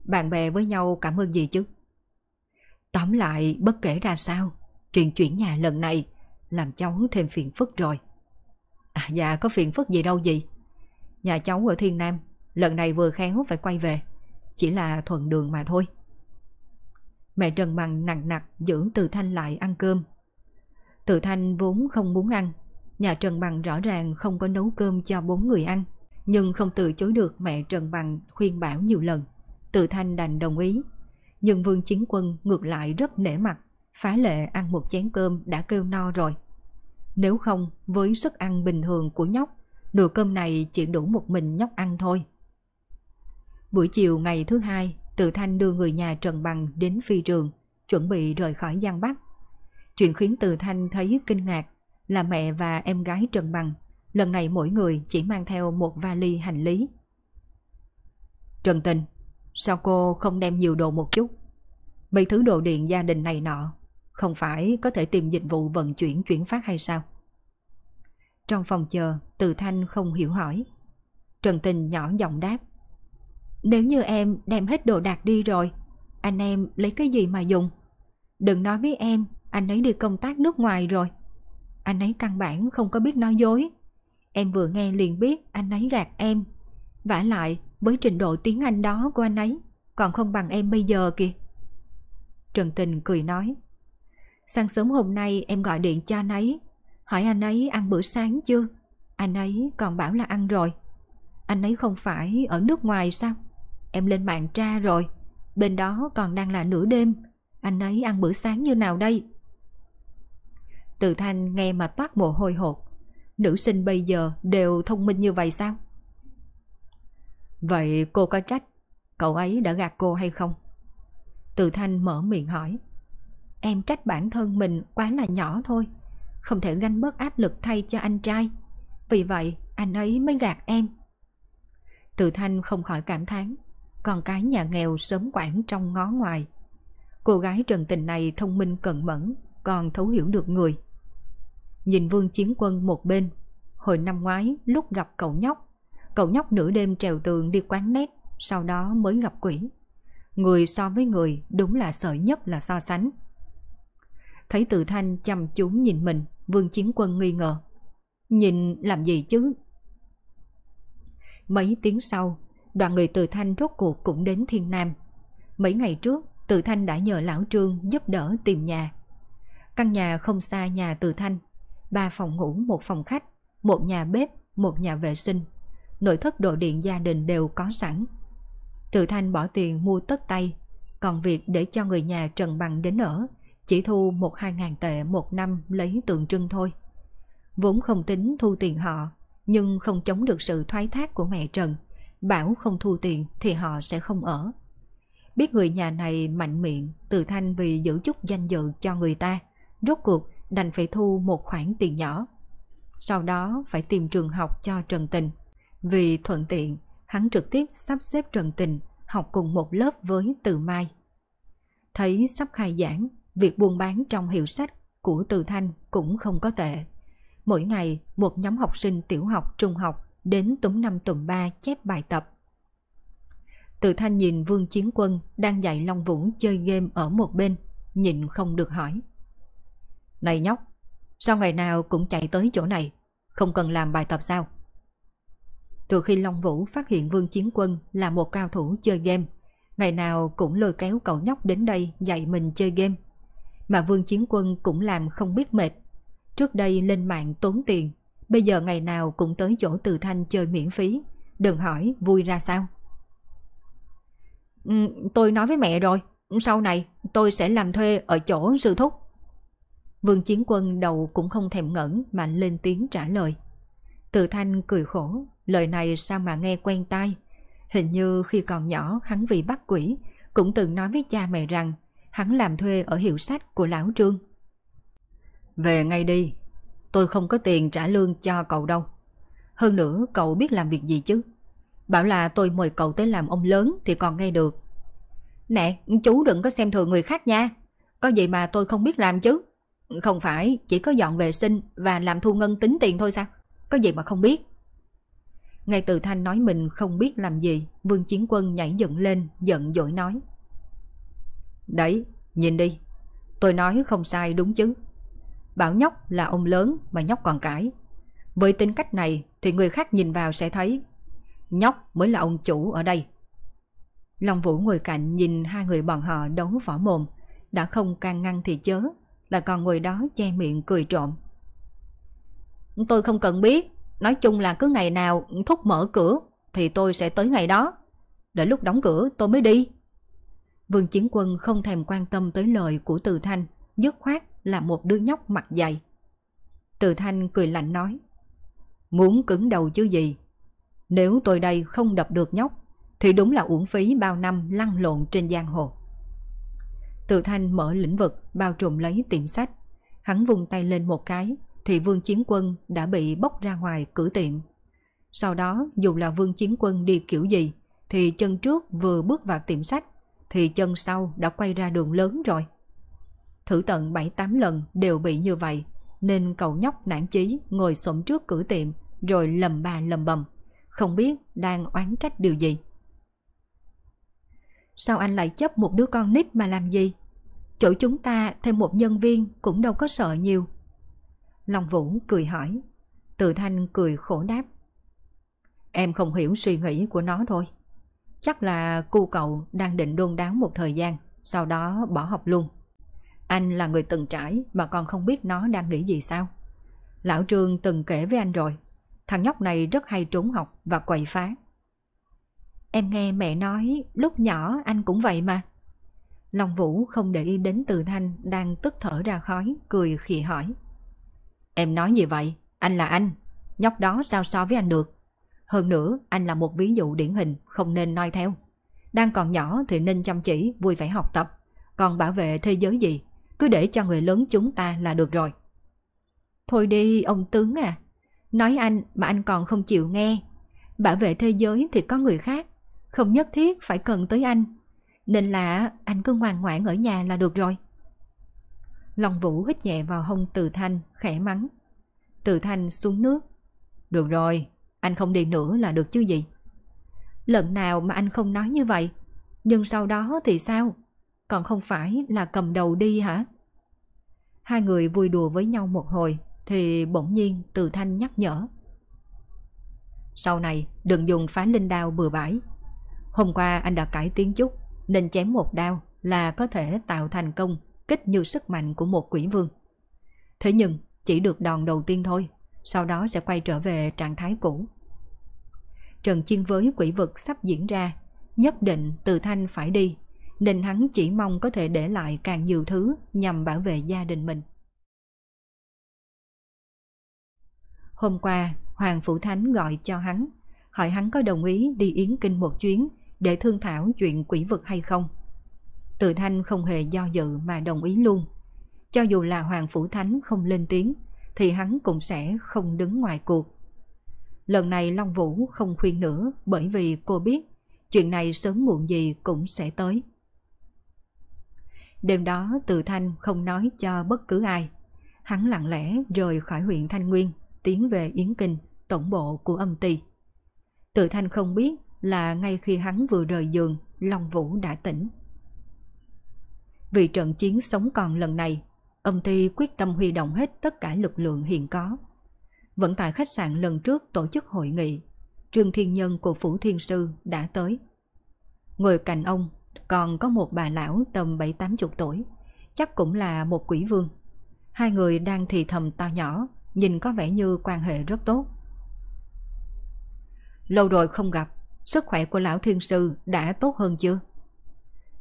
bạn bè với nhau cảm ơn gì chứ? Tóm lại, bất kể ra sao, chuyện chuyển nhà lần này làm cháu thêm phiền phức rồi. À dạ, có phiền phức gì đâu gì. Nhà cháu ở Thiên Nam Lần này vừa khéo phải quay về Chỉ là thuận đường mà thôi Mẹ Trần Bằng nặng nặc giữ Từ Thanh lại ăn cơm Từ Thanh vốn không muốn ăn Nhà Trần Bằng rõ ràng không có nấu cơm cho bốn người ăn Nhưng không từ chối được mẹ Trần Bằng khuyên bảo nhiều lần Từ Thanh đành đồng ý Nhưng Vương Chiến Quân ngược lại rất nể mặt Phá lệ ăn một chén cơm đã kêu no rồi Nếu không với sức ăn bình thường của nhóc Nửa cơm này chỉ đủ một mình nhóc ăn thôi Buổi chiều ngày thứ hai, Từ Thanh đưa người nhà Trần Bằng đến phi trường, chuẩn bị rời khỏi Giang Bắc. Chuyện khiến Từ Thanh thấy kinh ngạc là mẹ và em gái Trần Bằng, lần này mỗi người chỉ mang theo một vali hành lý. Trần Tình, sao cô không đem nhiều đồ một chút? Mấy thứ đồ điện gia đình này nọ, không phải có thể tìm dịch vụ vận chuyển chuyển phát hay sao? Trong phòng chờ, Từ Thanh không hiểu hỏi. Trần Tình nhỏ giọng đáp. Nếu như em đem hết đồ đạc đi rồi, anh em lấy cái gì mà dùng? Đừng nói với em, anh ấy đi công tác nước ngoài rồi. Anh ấy căn bản không có biết nói dối. Em vừa nghe liền biết anh ấy gạt em. vả lại, với trình độ tiếng Anh đó của anh ấy, còn không bằng em bây giờ kìa. Trần Tình cười nói. Sáng sớm hôm nay em gọi điện cho anh ấy, hỏi anh ấy ăn bữa sáng chưa? Anh ấy còn bảo là ăn rồi. Anh ấy không phải ở nước ngoài sao? Em lên mạng tra rồi, bên đó còn đang là nửa đêm, anh ấy ăn bữa sáng như nào đây? Từ Thanh nghe mà toát mồ hôi hột. Nữ sinh bây giờ đều thông minh như vậy sao? Vậy cô có trách cậu ấy đã gạt cô hay không? Từ Thanh mở miệng hỏi. Em trách bản thân mình quá là nhỏ thôi, không thể gánh bớt áp lực thay cho anh trai. Vì vậy, anh ấy mới gạt em. Từ Thanh không khỏi cảm thán con cái nhà nghèo sớm quản trong ngó ngoài. Cô gái trần tình này thông minh cẩn mẫn, còn thấu hiểu được người. Nhìn vương chiến quân một bên, hồi năm ngoái lúc gặp cậu nhóc, cậu nhóc nửa đêm trèo tường đi quán nét, sau đó mới gặp quỷ. Người so với người đúng là sợ nhất là so sánh. Thấy tự thanh chăm chú nhìn mình, vương chiến quân nghi ngờ. Nhìn làm gì chứ? Mấy tiếng sau, đoàn người Từ Thanh rốt cuộc cũng đến Thiên Nam. Mấy ngày trước, Từ Thanh đã nhờ Lão Trương giúp đỡ tìm nhà. Căn nhà không xa nhà Từ Thanh, ba phòng ngủ một phòng khách, một nhà bếp, một nhà vệ sinh. Nội thất đồ điện gia đình đều có sẵn. Từ Thanh bỏ tiền mua tất tay, còn việc để cho người nhà Trần Bằng đến ở chỉ thu một hai ngàn tệ một năm lấy tượng trưng thôi. Vốn không tính thu tiền họ, nhưng không chống được sự thoái thác của mẹ Trần – bảo không thu tiền thì họ sẽ không ở. Biết người nhà này mạnh miệng, Từ Thanh vì giữ chút danh dự cho người ta, rốt cuộc đành phải thu một khoản tiền nhỏ. Sau đó phải tìm trường học cho Trần Tình. Vì thuận tiện, hắn trực tiếp sắp xếp Trần Tình học cùng một lớp với Từ Mai. Thấy sắp khai giảng, việc buôn bán trong hiệu sách của Từ Thanh cũng không có tệ. Mỗi ngày, một nhóm học sinh tiểu học, trung học đến túng năm tụm ba chép bài tập. Từ Thanh nhìn Vương Chiến Quân đang dạy Long Vũ chơi game ở một bên, nhịn không được hỏi. Này nhóc, sao ngày nào cũng chạy tới chỗ này, không cần làm bài tập sao? Từ khi Long Vũ phát hiện Vương Chiến Quân là một cao thủ chơi game, ngày nào cũng lôi kéo cậu nhóc đến đây dạy mình chơi game. Mà Vương Chiến Quân cũng làm không biết mệt. Trước đây lên mạng tốn tiền Bây giờ ngày nào cũng tới chỗ Từ Thanh chơi miễn phí. Đừng hỏi vui ra sao. Ừ, tôi nói với mẹ rồi. Sau này tôi sẽ làm thuê ở chỗ sư thúc. Vương Chiến Quân đầu cũng không thèm ngẩn mà lên tiếng trả lời. Từ Thanh cười khổ, lời này sao mà nghe quen tai. Hình như khi còn nhỏ hắn vì bắt quỷ, cũng từng nói với cha mẹ rằng hắn làm thuê ở hiệu sách của lão Trương. Về ngay đi, Tôi không có tiền trả lương cho cậu đâu. Hơn nữa cậu biết làm việc gì chứ? Bảo là tôi mời cậu tới làm ông lớn thì còn nghe được. Nè, chú đừng có xem thường người khác nha. Có gì mà tôi không biết làm chứ? Không phải chỉ có dọn vệ sinh và làm thu ngân tính tiền thôi sao? Có gì mà không biết? Ngay từ Thanh nói mình không biết làm gì, Vương Chiến Quân nhảy dựng lên, giận dỗi nói. Đấy, nhìn đi, tôi nói không sai đúng chứ. Bảo nhóc là ông lớn mà nhóc còn cãi. Với tính cách này thì người khác nhìn vào sẽ thấy nhóc mới là ông chủ ở đây. Long Vũ ngồi cạnh nhìn hai người bọn họ đấu võ mồm, đã không can ngăn thì chớ, là còn ngồi đó che miệng cười trộm. Tôi không cần biết, nói chung là cứ ngày nào thúc mở cửa thì tôi sẽ tới ngày đó. Đợi lúc đóng cửa tôi mới đi. Vương Chiến Quân không thèm quan tâm tới lời của Từ Thanh, dứt khoát là một đứa nhóc mặt dày. Từ Thanh cười lạnh nói, muốn cứng đầu chứ gì. Nếu tôi đây không đập được nhóc, thì đúng là uổng phí bao năm lăn lộn trên giang hồ. Từ Thanh mở lĩnh vực bao trùm lấy tiệm sách. Hắn vung tay lên một cái thì Vương Chiến Quân đã bị bốc ra ngoài cửa tiệm. Sau đó dù là Vương Chiến Quân đi kiểu gì thì chân trước vừa bước vào tiệm sách thì chân sau đã quay ra đường lớn rồi thử tận 7-8 lần đều bị như vậy, nên cậu nhóc nản chí ngồi xổm trước cửa tiệm rồi lầm bà lầm bầm, không biết đang oán trách điều gì. Sao anh lại chấp một đứa con nít mà làm gì? Chỗ chúng ta thêm một nhân viên cũng đâu có sợ nhiều. Long Vũ cười hỏi. Từ Thanh cười khổ đáp. Em không hiểu suy nghĩ của nó thôi. Chắc là cu cậu đang định đôn đáng một thời gian, sau đó bỏ học luôn. Anh là người từng trải mà còn không biết nó đang nghĩ gì sao. Lão Trương từng kể với anh rồi, thằng nhóc này rất hay trốn học và quậy phá. Em nghe mẹ nói lúc nhỏ anh cũng vậy mà. Long Vũ không để ý đến từ thanh đang tức thở ra khói, cười khì hỏi. Em nói gì vậy? Anh là anh. Nhóc đó sao so với anh được? Hơn nữa, anh là một ví dụ điển hình, không nên noi theo. Đang còn nhỏ thì nên chăm chỉ, vui vẻ học tập. Còn bảo vệ thế giới gì cứ để cho người lớn chúng ta là được rồi. Thôi đi ông tướng à, nói anh mà anh còn không chịu nghe. Bảo vệ thế giới thì có người khác, không nhất thiết phải cần tới anh. Nên là anh cứ ngoan ngoãn ở nhà là được rồi. Lòng Vũ hít nhẹ vào hông Từ Thanh, khẽ mắng. Từ Thanh xuống nước. Được rồi, anh không đi nữa là được chứ gì. Lần nào mà anh không nói như vậy, nhưng sau đó thì sao? còn không phải là cầm đầu đi hả? Hai người vui đùa với nhau một hồi thì bỗng nhiên Từ Thanh nhắc nhở. Sau này đừng dùng phá linh đao bừa bãi. Hôm qua anh đã cải tiến chút nên chém một đao là có thể tạo thành công kích như sức mạnh của một quỷ vương. Thế nhưng chỉ được đòn đầu tiên thôi, sau đó sẽ quay trở về trạng thái cũ. Trần chiên với quỷ vực sắp diễn ra, nhất định Từ Thanh phải đi nên hắn chỉ mong có thể để lại càng nhiều thứ nhằm bảo vệ gia đình mình. Hôm qua, Hoàng Phủ Thánh gọi cho hắn, hỏi hắn có đồng ý đi Yến Kinh một chuyến để thương thảo chuyện quỷ vực hay không. Từ Thanh không hề do dự mà đồng ý luôn. Cho dù là Hoàng Phủ Thánh không lên tiếng, thì hắn cũng sẽ không đứng ngoài cuộc. Lần này Long Vũ không khuyên nữa bởi vì cô biết chuyện này sớm muộn gì cũng sẽ tới. Đêm đó Từ Thanh không nói cho bất cứ ai. Hắn lặng lẽ rời khỏi huyện Thanh Nguyên, tiến về Yến Kinh, tổng bộ của âm ty. Từ Thanh không biết là ngay khi hắn vừa rời giường, Long Vũ đã tỉnh. Vì trận chiến sống còn lần này, âm ty quyết tâm huy động hết tất cả lực lượng hiện có. Vẫn tại khách sạn lần trước tổ chức hội nghị, Trương Thiên Nhân của Phủ Thiên Sư đã tới. Ngồi cạnh ông còn có một bà lão tầm bảy tám chục tuổi, chắc cũng là một quỷ vương. Hai người đang thì thầm to nhỏ, nhìn có vẻ như quan hệ rất tốt. Lâu rồi không gặp, sức khỏe của lão thiên sư đã tốt hơn chưa?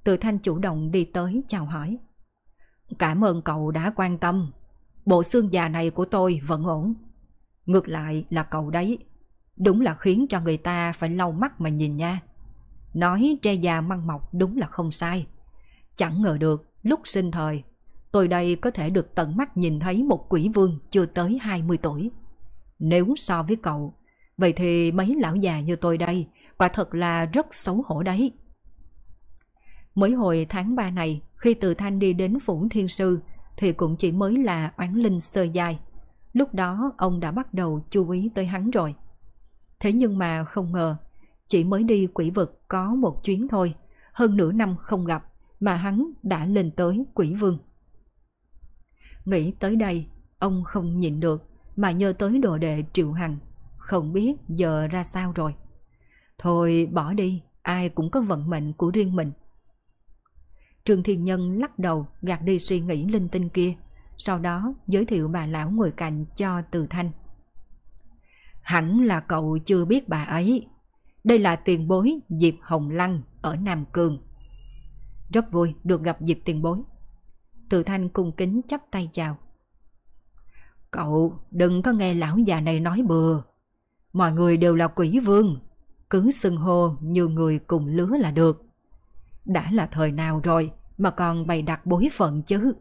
Từ thanh chủ động đi tới chào hỏi. Cảm ơn cậu đã quan tâm, bộ xương già này của tôi vẫn ổn. Ngược lại là cậu đấy, đúng là khiến cho người ta phải lau mắt mà nhìn nha. Nói tre già măng mọc đúng là không sai. Chẳng ngờ được, lúc sinh thời, tôi đây có thể được tận mắt nhìn thấy một quỷ vương chưa tới 20 tuổi. Nếu so với cậu, vậy thì mấy lão già như tôi đây quả thật là rất xấu hổ đấy. Mới hồi tháng 3 này, khi Từ Thanh đi đến Phủ Thiên Sư, thì cũng chỉ mới là oán linh sơ dài. Lúc đó ông đã bắt đầu chú ý tới hắn rồi. Thế nhưng mà không ngờ, chỉ mới đi quỷ vực có một chuyến thôi, hơn nửa năm không gặp mà hắn đã lên tới quỷ vương. Nghĩ tới đây, ông không nhịn được mà nhớ tới đồ đệ Triệu Hằng, không biết giờ ra sao rồi. Thôi bỏ đi, ai cũng có vận mệnh của riêng mình. trường Thiên Nhân lắc đầu gạt đi suy nghĩ linh tinh kia, sau đó giới thiệu bà lão ngồi cạnh cho Từ Thanh. Hẳn là cậu chưa biết bà ấy, đây là tiền bối Diệp Hồng Lăng ở Nam Cường. Rất vui được gặp Diệp tiền bối. Từ thanh cung kính chắp tay chào. Cậu đừng có nghe lão già này nói bừa. Mọi người đều là quỷ vương. Cứ xưng hô như người cùng lứa là được. Đã là thời nào rồi mà còn bày đặt bối phận chứ.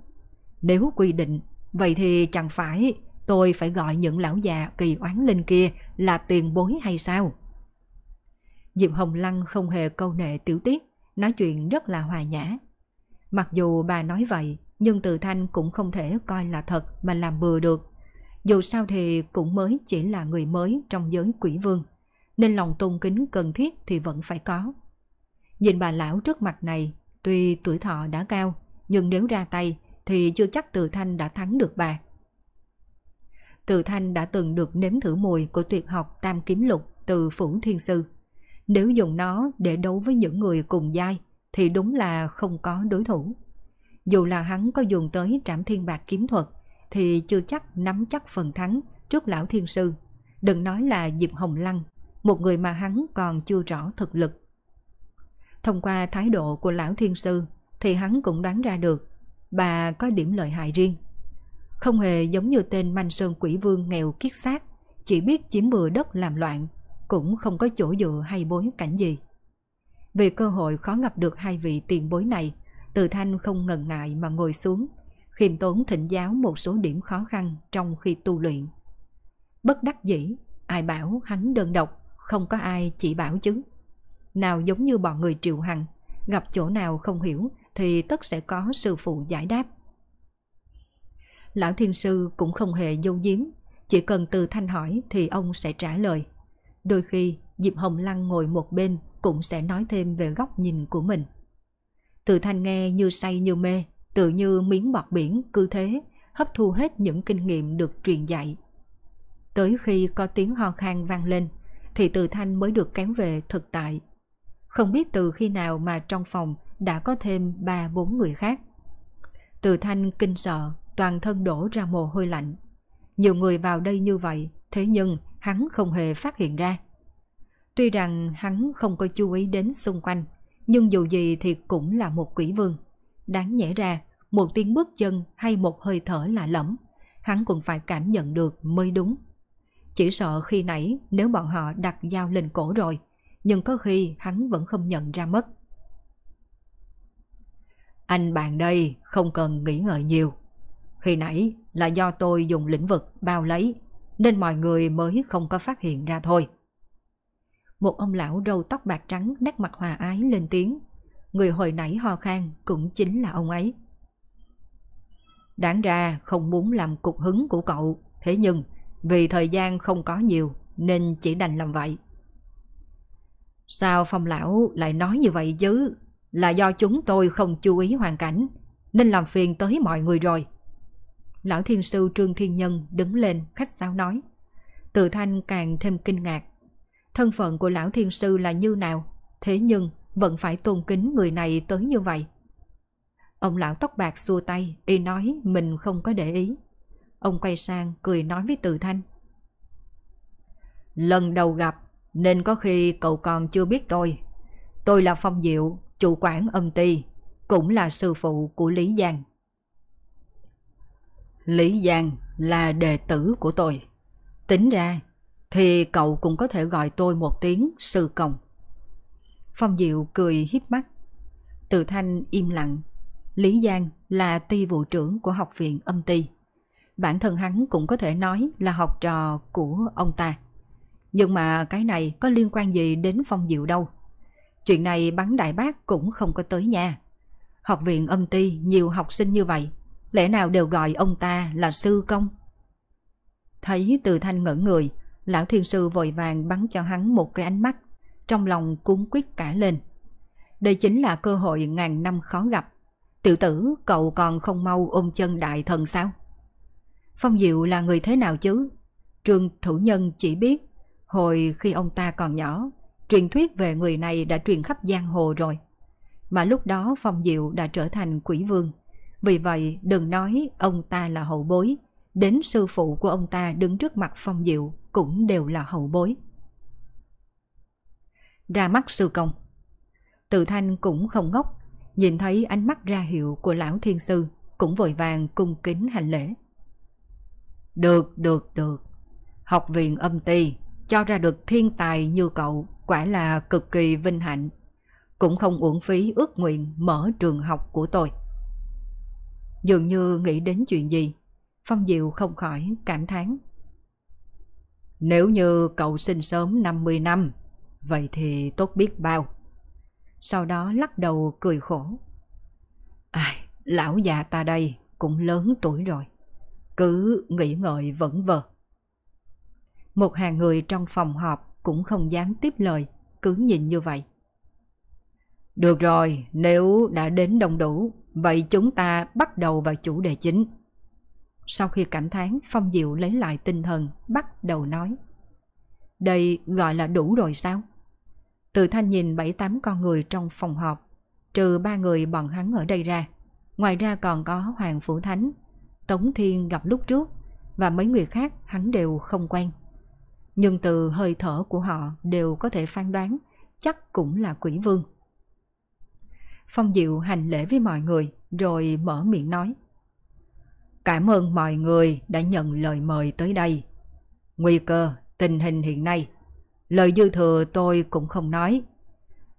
Nếu quy định, vậy thì chẳng phải tôi phải gọi những lão già kỳ oán linh kia là tiền bối hay sao? Diệp Hồng Lăng không hề câu nệ tiểu tiết, nói chuyện rất là hòa nhã. Mặc dù bà nói vậy, nhưng Từ Thanh cũng không thể coi là thật mà làm bừa được. Dù sao thì cũng mới chỉ là người mới trong giới quỷ vương, nên lòng tôn kính cần thiết thì vẫn phải có. Nhìn bà lão trước mặt này, tuy tuổi thọ đã cao, nhưng nếu ra tay thì chưa chắc Từ Thanh đã thắng được bà. Từ Thanh đã từng được nếm thử mùi của tuyệt học Tam Kiếm Lục từ Phủ Thiên Sư. Nếu dùng nó để đấu với những người cùng giai thì đúng là không có đối thủ. Dù là hắn có dùng tới trảm thiên bạc kiếm thuật thì chưa chắc nắm chắc phần thắng trước lão thiên sư. Đừng nói là Diệp Hồng Lăng, một người mà hắn còn chưa rõ thực lực. Thông qua thái độ của lão thiên sư thì hắn cũng đoán ra được bà có điểm lợi hại riêng. Không hề giống như tên manh sơn quỷ vương nghèo kiết xác, chỉ biết chiếm bừa đất làm loạn cũng không có chỗ dựa hay bối cảnh gì. Vì cơ hội khó gặp được hai vị tiền bối này, Từ Thanh không ngần ngại mà ngồi xuống, khiêm tốn thỉnh giáo một số điểm khó khăn trong khi tu luyện. Bất đắc dĩ, ai bảo hắn đơn độc, không có ai chỉ bảo chứ. Nào giống như bọn người Triệu Hằng, gặp chỗ nào không hiểu thì tất sẽ có sư phụ giải đáp. Lão Thiên Sư cũng không hề dâu diếm, chỉ cần Từ Thanh hỏi thì ông sẽ trả lời. Đôi khi, Diệp Hồng Lăng ngồi một bên cũng sẽ nói thêm về góc nhìn của mình. Từ Thanh nghe như say như mê, tự như miếng bọt biển cứ thế, hấp thu hết những kinh nghiệm được truyền dạy. Tới khi có tiếng ho khan vang lên, thì Từ Thanh mới được kéo về thực tại. Không biết từ khi nào mà trong phòng đã có thêm ba bốn người khác. Từ Thanh kinh sợ, toàn thân đổ ra mồ hôi lạnh. Nhiều người vào đây như vậy, thế nhưng hắn không hề phát hiện ra. Tuy rằng hắn không có chú ý đến xung quanh, nhưng dù gì thì cũng là một quỷ vương. Đáng nhẽ ra, một tiếng bước chân hay một hơi thở lạ lẫm, hắn cũng phải cảm nhận được mới đúng. Chỉ sợ khi nãy nếu bọn họ đặt dao lên cổ rồi, nhưng có khi hắn vẫn không nhận ra mất. Anh bạn đây không cần nghĩ ngợi nhiều. Khi nãy là do tôi dùng lĩnh vực bao lấy nên mọi người mới không có phát hiện ra thôi. Một ông lão râu tóc bạc trắng nét mặt hòa ái lên tiếng. Người hồi nãy ho khan cũng chính là ông ấy. Đáng ra không muốn làm cục hứng của cậu, thế nhưng vì thời gian không có nhiều nên chỉ đành làm vậy. Sao phong lão lại nói như vậy chứ? Là do chúng tôi không chú ý hoàn cảnh nên làm phiền tới mọi người rồi. Lão thiền Sư Trương Thiên Nhân đứng lên khách sáo nói. Từ Thanh càng thêm kinh ngạc. Thân phận của Lão thiền Sư là như nào, thế nhưng vẫn phải tôn kính người này tới như vậy. Ông lão tóc bạc xua tay, y nói mình không có để ý. Ông quay sang cười nói với Từ Thanh. Lần đầu gặp nên có khi cậu còn chưa biết tôi. Tôi là Phong Diệu, chủ quản âm ty, cũng là sư phụ của Lý Giang. Lý Giang là đệ tử của tôi. Tính ra thì cậu cũng có thể gọi tôi một tiếng sư công. Phong Diệu cười hiếp mắt. Từ Thanh im lặng. Lý Giang là ti vụ trưởng của học viện âm ti. Bản thân hắn cũng có thể nói là học trò của ông ta. Nhưng mà cái này có liên quan gì đến Phong Diệu đâu. Chuyện này bắn đại bác cũng không có tới nhà. Học viện âm ti nhiều học sinh như vậy lẽ nào đều gọi ông ta là sư công? Thấy từ thanh ngẩn người, lão thiên sư vội vàng bắn cho hắn một cái ánh mắt, trong lòng cuốn quýt cả lên. Đây chính là cơ hội ngàn năm khó gặp. Tiểu tử, cậu còn không mau ôm chân đại thần sao? Phong Diệu là người thế nào chứ? Trương Thủ Nhân chỉ biết, hồi khi ông ta còn nhỏ, truyền thuyết về người này đã truyền khắp giang hồ rồi. Mà lúc đó Phong Diệu đã trở thành quỷ vương. Vì vậy đừng nói ông ta là hậu bối, đến sư phụ của ông ta đứng trước mặt phong diệu cũng đều là hậu bối. Ra mắt sư công tự thanh cũng không ngốc, nhìn thấy ánh mắt ra hiệu của lão thiên sư cũng vội vàng cung kính hành lễ. Được, được, được. Học viện âm ti cho ra được thiên tài như cậu quả là cực kỳ vinh hạnh. Cũng không uổng phí ước nguyện mở trường học của tôi. Dường như nghĩ đến chuyện gì, Phong Diệu không khỏi cảm thán. Nếu như cậu sinh sớm 50 năm, vậy thì tốt biết bao. Sau đó lắc đầu cười khổ. Ai, lão già ta đây cũng lớn tuổi rồi, cứ nghĩ ngợi vẫn vờ. Một hàng người trong phòng họp cũng không dám tiếp lời, cứ nhìn như vậy. Được rồi, nếu đã đến đông đủ Vậy chúng ta bắt đầu vào chủ đề chính. Sau khi cảm thán, Phong Diệu lấy lại tinh thần, bắt đầu nói. Đây gọi là đủ rồi sao? Từ thanh nhìn bảy tám con người trong phòng họp, trừ ba người bọn hắn ở đây ra. Ngoài ra còn có Hoàng Phủ Thánh, Tống Thiên gặp lúc trước và mấy người khác hắn đều không quen. Nhưng từ hơi thở của họ đều có thể phán đoán chắc cũng là quỷ vương. Phong Diệu hành lễ với mọi người rồi mở miệng nói. Cảm ơn mọi người đã nhận lời mời tới đây. Nguy cơ, tình hình hiện nay, lời dư thừa tôi cũng không nói.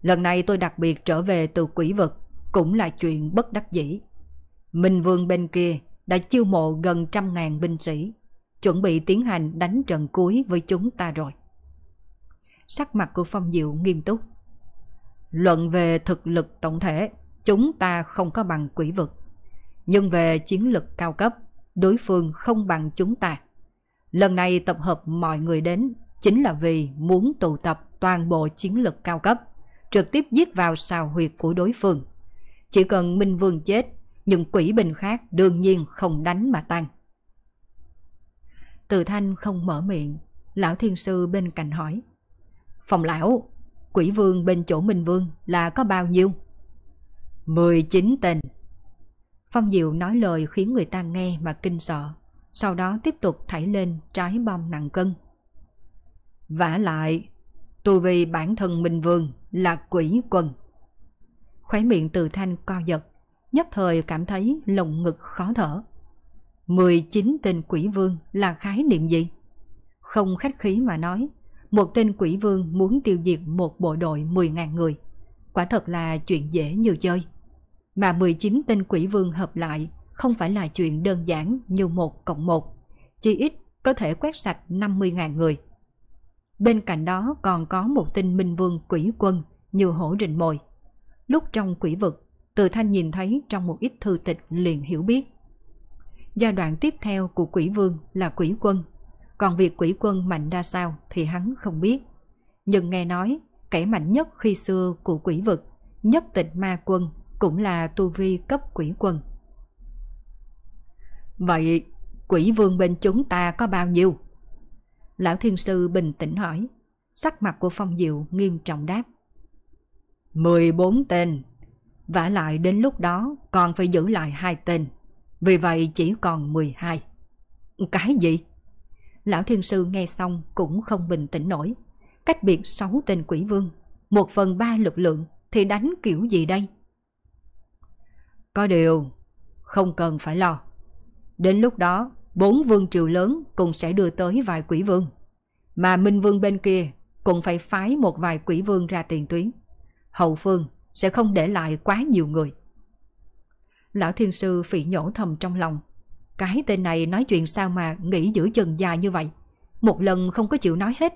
Lần này tôi đặc biệt trở về từ quỷ vực cũng là chuyện bất đắc dĩ. Minh Vương bên kia đã chiêu mộ gần trăm ngàn binh sĩ, chuẩn bị tiến hành đánh trận cuối với chúng ta rồi. Sắc mặt của Phong Diệu nghiêm túc. Luận về thực lực tổng thể, chúng ta không có bằng quỷ vực. Nhưng về chiến lực cao cấp, đối phương không bằng chúng ta. Lần này tập hợp mọi người đến chính là vì muốn tụ tập toàn bộ chiến lực cao cấp, trực tiếp giết vào sào huyệt của đối phương. Chỉ cần Minh Vương chết, những quỷ bình khác đương nhiên không đánh mà tăng. Từ Thanh không mở miệng, lão thiên sư bên cạnh hỏi. Phòng lão, quỷ vương bên chỗ Minh Vương là có bao nhiêu? 19 tên. Phong Diệu nói lời khiến người ta nghe mà kinh sợ, sau đó tiếp tục thảy lên trái bom nặng cân. Vả lại, tu vì bản thân Minh Vương là quỷ quần. Khói miệng từ thanh co giật, nhất thời cảm thấy lồng ngực khó thở. 19 tên quỷ vương là khái niệm gì? Không khách khí mà nói, một tên quỷ vương muốn tiêu diệt một bộ đội 10.000 người. Quả thật là chuyện dễ như chơi. Mà 19 tên quỷ vương hợp lại không phải là chuyện đơn giản như một cộng một. Chỉ ít có thể quét sạch 50.000 người. Bên cạnh đó còn có một tên minh vương quỷ quân như hổ rình mồi. Lúc trong quỷ vực, Từ Thanh nhìn thấy trong một ít thư tịch liền hiểu biết. Giai đoạn tiếp theo của quỷ vương là quỷ quân – còn việc quỷ quân mạnh ra sao thì hắn không biết. Nhưng nghe nói, kẻ mạnh nhất khi xưa của quỷ vực, nhất tịch ma quân, cũng là tu vi cấp quỷ quân. Vậy quỷ vương bên chúng ta có bao nhiêu? Lão thiên sư bình tĩnh hỏi. Sắc mặt của Phong Diệu nghiêm trọng đáp. 14 tên. vả lại đến lúc đó còn phải giữ lại hai tên. Vì vậy chỉ còn 12. Cái gì? Lão Thiên Sư nghe xong cũng không bình tĩnh nổi. Cách biệt sáu tên quỷ vương, một phần ba lực lượng thì đánh kiểu gì đây? Có điều, không cần phải lo. Đến lúc đó, bốn vương triều lớn cũng sẽ đưa tới vài quỷ vương. Mà Minh Vương bên kia cũng phải phái một vài quỷ vương ra tiền tuyến. Hậu phương sẽ không để lại quá nhiều người. Lão Thiên Sư phỉ nhổ thầm trong lòng, cái tên này nói chuyện sao mà nghĩ giữ chân dài như vậy. Một lần không có chịu nói hết.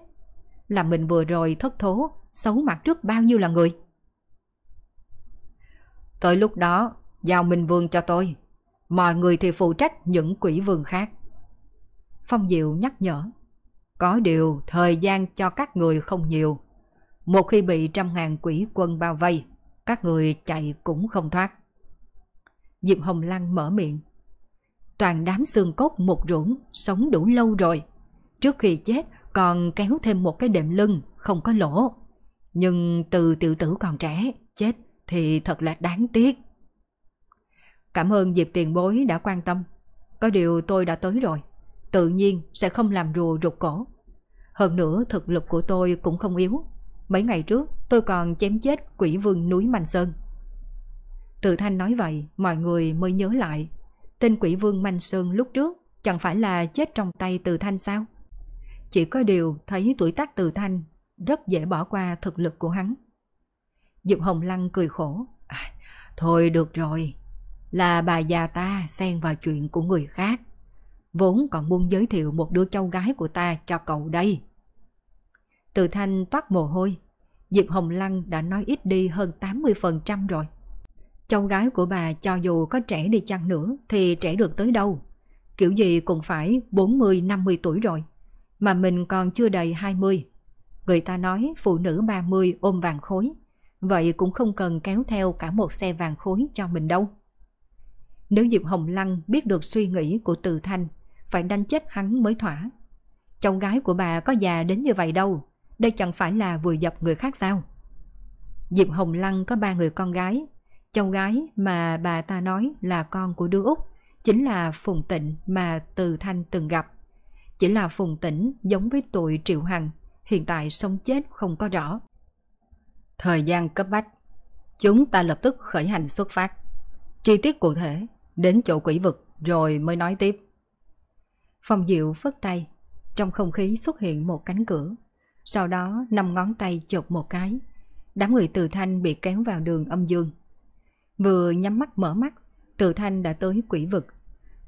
Là mình vừa rồi thất thố, xấu mặt trước bao nhiêu là người. Tới lúc đó, giao Minh Vương cho tôi. Mọi người thì phụ trách những quỷ vườn khác. Phong Diệu nhắc nhở. Có điều thời gian cho các người không nhiều. Một khi bị trăm ngàn quỷ quân bao vây, các người chạy cũng không thoát. Diệp Hồng Lăng mở miệng toàn đám xương cốt một ruộng sống đủ lâu rồi. Trước khi chết còn kéo thêm một cái đệm lưng, không có lỗ. Nhưng từ tiểu tử còn trẻ, chết thì thật là đáng tiếc. Cảm ơn dịp Tiền Bối đã quan tâm. Có điều tôi đã tới rồi, tự nhiên sẽ không làm rùa rụt cổ. Hơn nữa thực lực của tôi cũng không yếu. Mấy ngày trước tôi còn chém chết quỷ vương núi Mạnh Sơn. tự Thanh nói vậy mọi người mới nhớ lại Tên quỷ vương manh Sơn lúc trước chẳng phải là chết trong tay từ thanh sao? Chỉ có điều thấy tuổi tác từ thanh rất dễ bỏ qua thực lực của hắn. Diệp Hồng Lăng cười khổ. À, thôi được rồi, là bà già ta xen vào chuyện của người khác. Vốn còn muốn giới thiệu một đứa cháu gái của ta cho cậu đây. Từ thanh toát mồ hôi. Diệp Hồng Lăng đã nói ít đi hơn 80% rồi. Cháu gái của bà cho dù có trẻ đi chăng nữa thì trẻ được tới đâu. Kiểu gì cũng phải 40-50 tuổi rồi. Mà mình còn chưa đầy 20. Người ta nói phụ nữ 30 ôm vàng khối. Vậy cũng không cần kéo theo cả một xe vàng khối cho mình đâu. Nếu Diệp Hồng Lăng biết được suy nghĩ của Từ Thanh, phải đánh chết hắn mới thỏa. Cháu gái của bà có già đến như vậy đâu, đây chẳng phải là vừa dập người khác sao? Diệp Hồng Lăng có ba người con gái, cháu gái mà bà ta nói là con của đứa út chính là Phùng Tịnh mà Từ Thanh từng gặp. Chỉ là Phùng Tịnh giống với tụi Triệu Hằng, hiện tại sống chết không có rõ. Thời gian cấp bách, chúng ta lập tức khởi hành xuất phát. Chi tiết cụ thể, đến chỗ quỷ vực rồi mới nói tiếp. Phong Diệu phất tay, trong không khí xuất hiện một cánh cửa. Sau đó năm ngón tay chột một cái. Đám người từ thanh bị kéo vào đường âm dương. Vừa nhắm mắt mở mắt, Từ Thanh đã tới quỷ vực.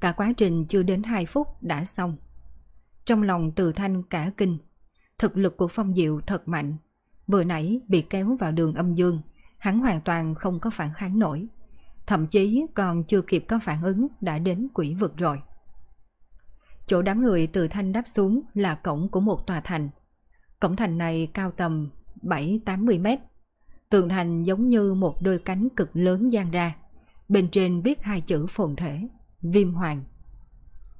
Cả quá trình chưa đến 2 phút đã xong. Trong lòng Từ Thanh cả kinh, thực lực của Phong Diệu thật mạnh. Vừa nãy bị kéo vào đường âm dương, hắn hoàn toàn không có phản kháng nổi. Thậm chí còn chưa kịp có phản ứng đã đến quỷ vực rồi. Chỗ đám người từ thanh đáp xuống là cổng của một tòa thành. Cổng thành này cao tầm 7-80 mét, Tường thành giống như một đôi cánh cực lớn dang ra. Bên trên viết hai chữ phồn thể, Viêm Hoàng.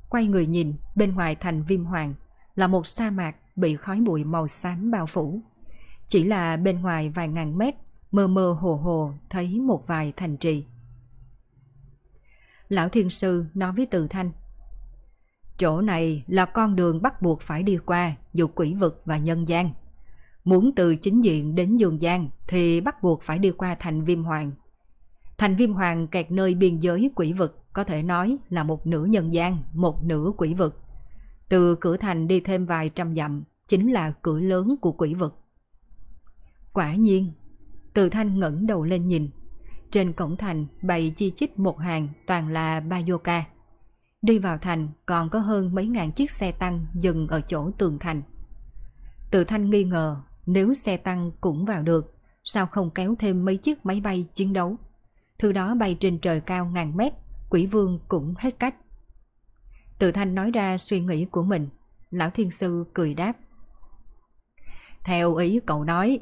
Quay người nhìn, bên ngoài thành Viêm Hoàng là một sa mạc bị khói bụi màu xám bao phủ. Chỉ là bên ngoài vài ngàn mét, mơ mơ hồ hồ thấy một vài thành trì. Lão Thiên Sư nói với Từ Thanh Chỗ này là con đường bắt buộc phải đi qua dù quỷ vực và nhân gian. Muốn từ chính diện đến Dương gian thì bắt buộc phải đi qua thành Viêm Hoàng. Thành Viêm Hoàng kẹt nơi biên giới quỷ vực, có thể nói là một nửa nhân gian, một nửa quỷ vực. Từ cửa thành đi thêm vài trăm dặm, chính là cửa lớn của quỷ vực. Quả nhiên, từ thanh ngẩng đầu lên nhìn. Trên cổng thành bày chi chít một hàng toàn là Bayoka. Đi vào thành còn có hơn mấy ngàn chiếc xe tăng dừng ở chỗ tường thành. Từ thanh nghi ngờ nếu xe tăng cũng vào được, sao không kéo thêm mấy chiếc máy bay chiến đấu? Thứ đó bay trên trời cao ngàn mét, quỷ vương cũng hết cách. Tự thanh nói ra suy nghĩ của mình, lão thiên sư cười đáp. Theo ý cậu nói,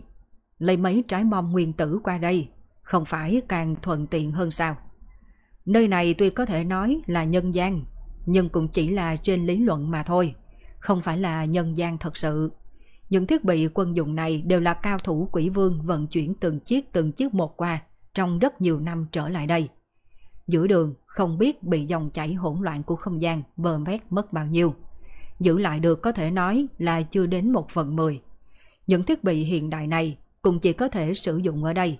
lấy mấy trái bom nguyên tử qua đây, không phải càng thuận tiện hơn sao? Nơi này tuy có thể nói là nhân gian, nhưng cũng chỉ là trên lý luận mà thôi, không phải là nhân gian thật sự. Những thiết bị quân dụng này đều là cao thủ quỷ vương vận chuyển từng chiếc từng chiếc một qua trong rất nhiều năm trở lại đây. Giữa đường không biết bị dòng chảy hỗn loạn của không gian bờ vét mất bao nhiêu. Giữ lại được có thể nói là chưa đến một phần mười. Những thiết bị hiện đại này cũng chỉ có thể sử dụng ở đây.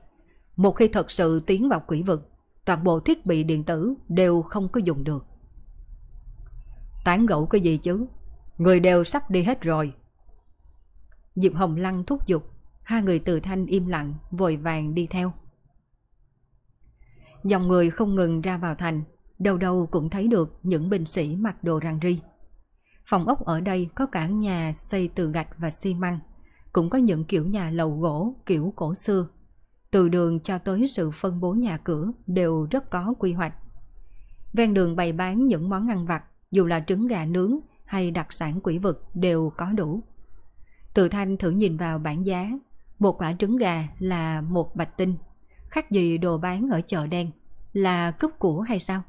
Một khi thật sự tiến vào quỷ vực, toàn bộ thiết bị điện tử đều không có dùng được. Tán gẫu cái gì chứ? Người đều sắp đi hết rồi, Diệp Hồng Lăng thúc giục, hai người từ thanh im lặng, vội vàng đi theo. Dòng người không ngừng ra vào thành, đầu đầu cũng thấy được những binh sĩ mặc đồ răng ri. Phòng ốc ở đây có cả nhà xây từ gạch và xi măng, cũng có những kiểu nhà lầu gỗ kiểu cổ xưa. Từ đường cho tới sự phân bố nhà cửa đều rất có quy hoạch. Ven đường bày bán những món ăn vặt, dù là trứng gà nướng hay đặc sản quỷ vực đều có đủ. Từ thanh thử nhìn vào bảng giá, một quả trứng gà là một bạch tinh, khác gì đồ bán ở chợ đen, là cướp của hay sao?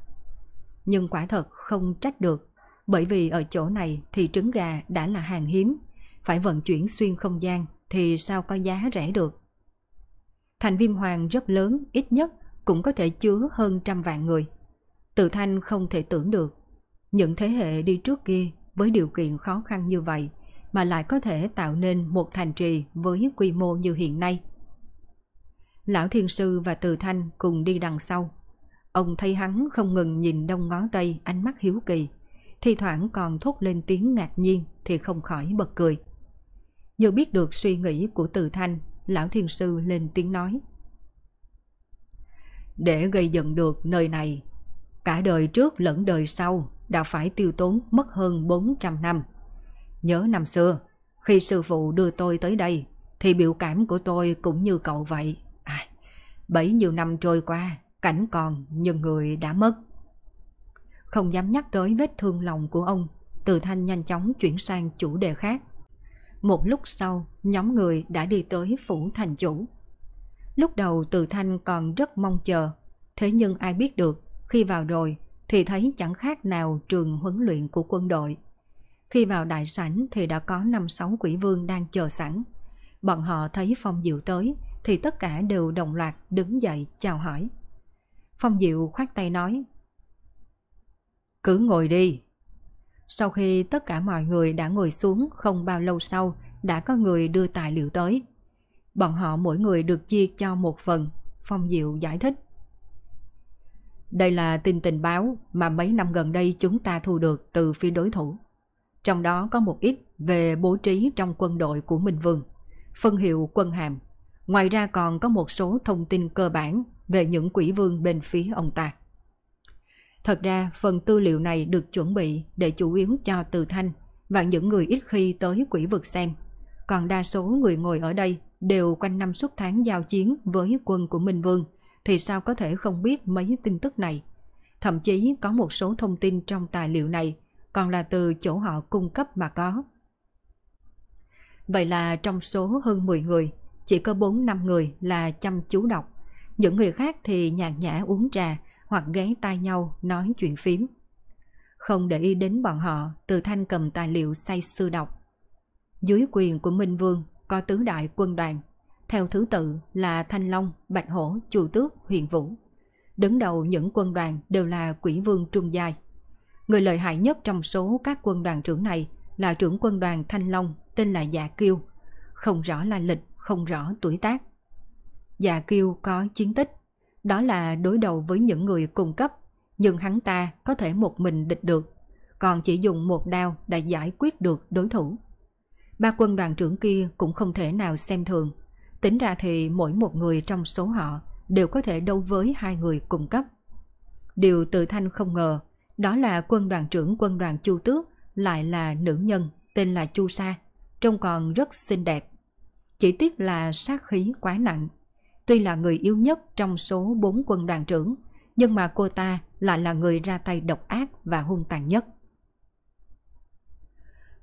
Nhưng quả thật không trách được, bởi vì ở chỗ này thì trứng gà đã là hàng hiếm, phải vận chuyển xuyên không gian thì sao có giá rẻ được. Thành viêm hoàng rất lớn, ít nhất cũng có thể chứa hơn trăm vạn người. Từ thanh không thể tưởng được, những thế hệ đi trước kia với điều kiện khó khăn như vậy – mà lại có thể tạo nên một thành trì với quy mô như hiện nay. Lão Thiên Sư và Từ Thanh cùng đi đằng sau. Ông thấy hắn không ngừng nhìn đông ngó tây ánh mắt hiếu kỳ, thi thoảng còn thốt lên tiếng ngạc nhiên thì không khỏi bật cười. Như biết được suy nghĩ của Từ Thanh, Lão Thiên Sư lên tiếng nói. Để gây dựng được nơi này, cả đời trước lẫn đời sau đã phải tiêu tốn mất hơn 400 năm. Nhớ năm xưa, khi sư phụ đưa tôi tới đây, thì biểu cảm của tôi cũng như cậu vậy. À, bấy nhiêu năm trôi qua, cảnh còn nhưng người đã mất. Không dám nhắc tới vết thương lòng của ông, Từ Thanh nhanh chóng chuyển sang chủ đề khác. Một lúc sau, nhóm người đã đi tới phủ thành chủ. Lúc đầu Từ Thanh còn rất mong chờ, thế nhưng ai biết được, khi vào rồi thì thấy chẳng khác nào trường huấn luyện của quân đội. Khi vào đại sảnh thì đã có 5-6 quỷ vương đang chờ sẵn. Bọn họ thấy Phong Diệu tới thì tất cả đều đồng loạt đứng dậy chào hỏi. Phong Diệu khoát tay nói Cứ ngồi đi. Sau khi tất cả mọi người đã ngồi xuống không bao lâu sau đã có người đưa tài liệu tới. Bọn họ mỗi người được chia cho một phần, Phong Diệu giải thích. Đây là tin tình báo mà mấy năm gần đây chúng ta thu được từ phía đối thủ trong đó có một ít về bố trí trong quân đội của Minh Vương, phân hiệu quân hàm. Ngoài ra còn có một số thông tin cơ bản về những quỷ vương bên phía ông ta. Thật ra phần tư liệu này được chuẩn bị để chủ yếu cho Từ Thanh và những người ít khi tới quỷ vực xem. Còn đa số người ngồi ở đây đều quanh năm suốt tháng giao chiến với quân của Minh Vương thì sao có thể không biết mấy tin tức này. Thậm chí có một số thông tin trong tài liệu này còn là từ chỗ họ cung cấp mà có. Vậy là trong số hơn 10 người, chỉ có 4-5 người là chăm chú đọc. Những người khác thì nhàn nhã uống trà hoặc ghé tai nhau nói chuyện phím. Không để ý đến bọn họ, Từ Thanh cầm tài liệu say sư đọc. Dưới quyền của Minh Vương có tứ đại quân đoàn, theo thứ tự là Thanh Long, Bạch Hổ, Chu Tước, Huyền Vũ. Đứng đầu những quân đoàn đều là quỷ vương trung giai. Người lợi hại nhất trong số các quân đoàn trưởng này là trưởng quân đoàn Thanh Long tên là Dạ Kiêu. Không rõ là lịch, không rõ tuổi tác. Dạ Kiêu có chiến tích. Đó là đối đầu với những người cung cấp, nhưng hắn ta có thể một mình địch được. Còn chỉ dùng một đao đã giải quyết được đối thủ. Ba quân đoàn trưởng kia cũng không thể nào xem thường. Tính ra thì mỗi một người trong số họ đều có thể đấu với hai người cung cấp. Điều từ thanh không ngờ đó là quân đoàn trưởng quân đoàn Chu Tước, lại là nữ nhân tên là Chu Sa, trông còn rất xinh đẹp. Chỉ tiếc là sát khí quá nặng. Tuy là người yếu nhất trong số bốn quân đoàn trưởng, nhưng mà cô ta lại là người ra tay độc ác và hung tàn nhất.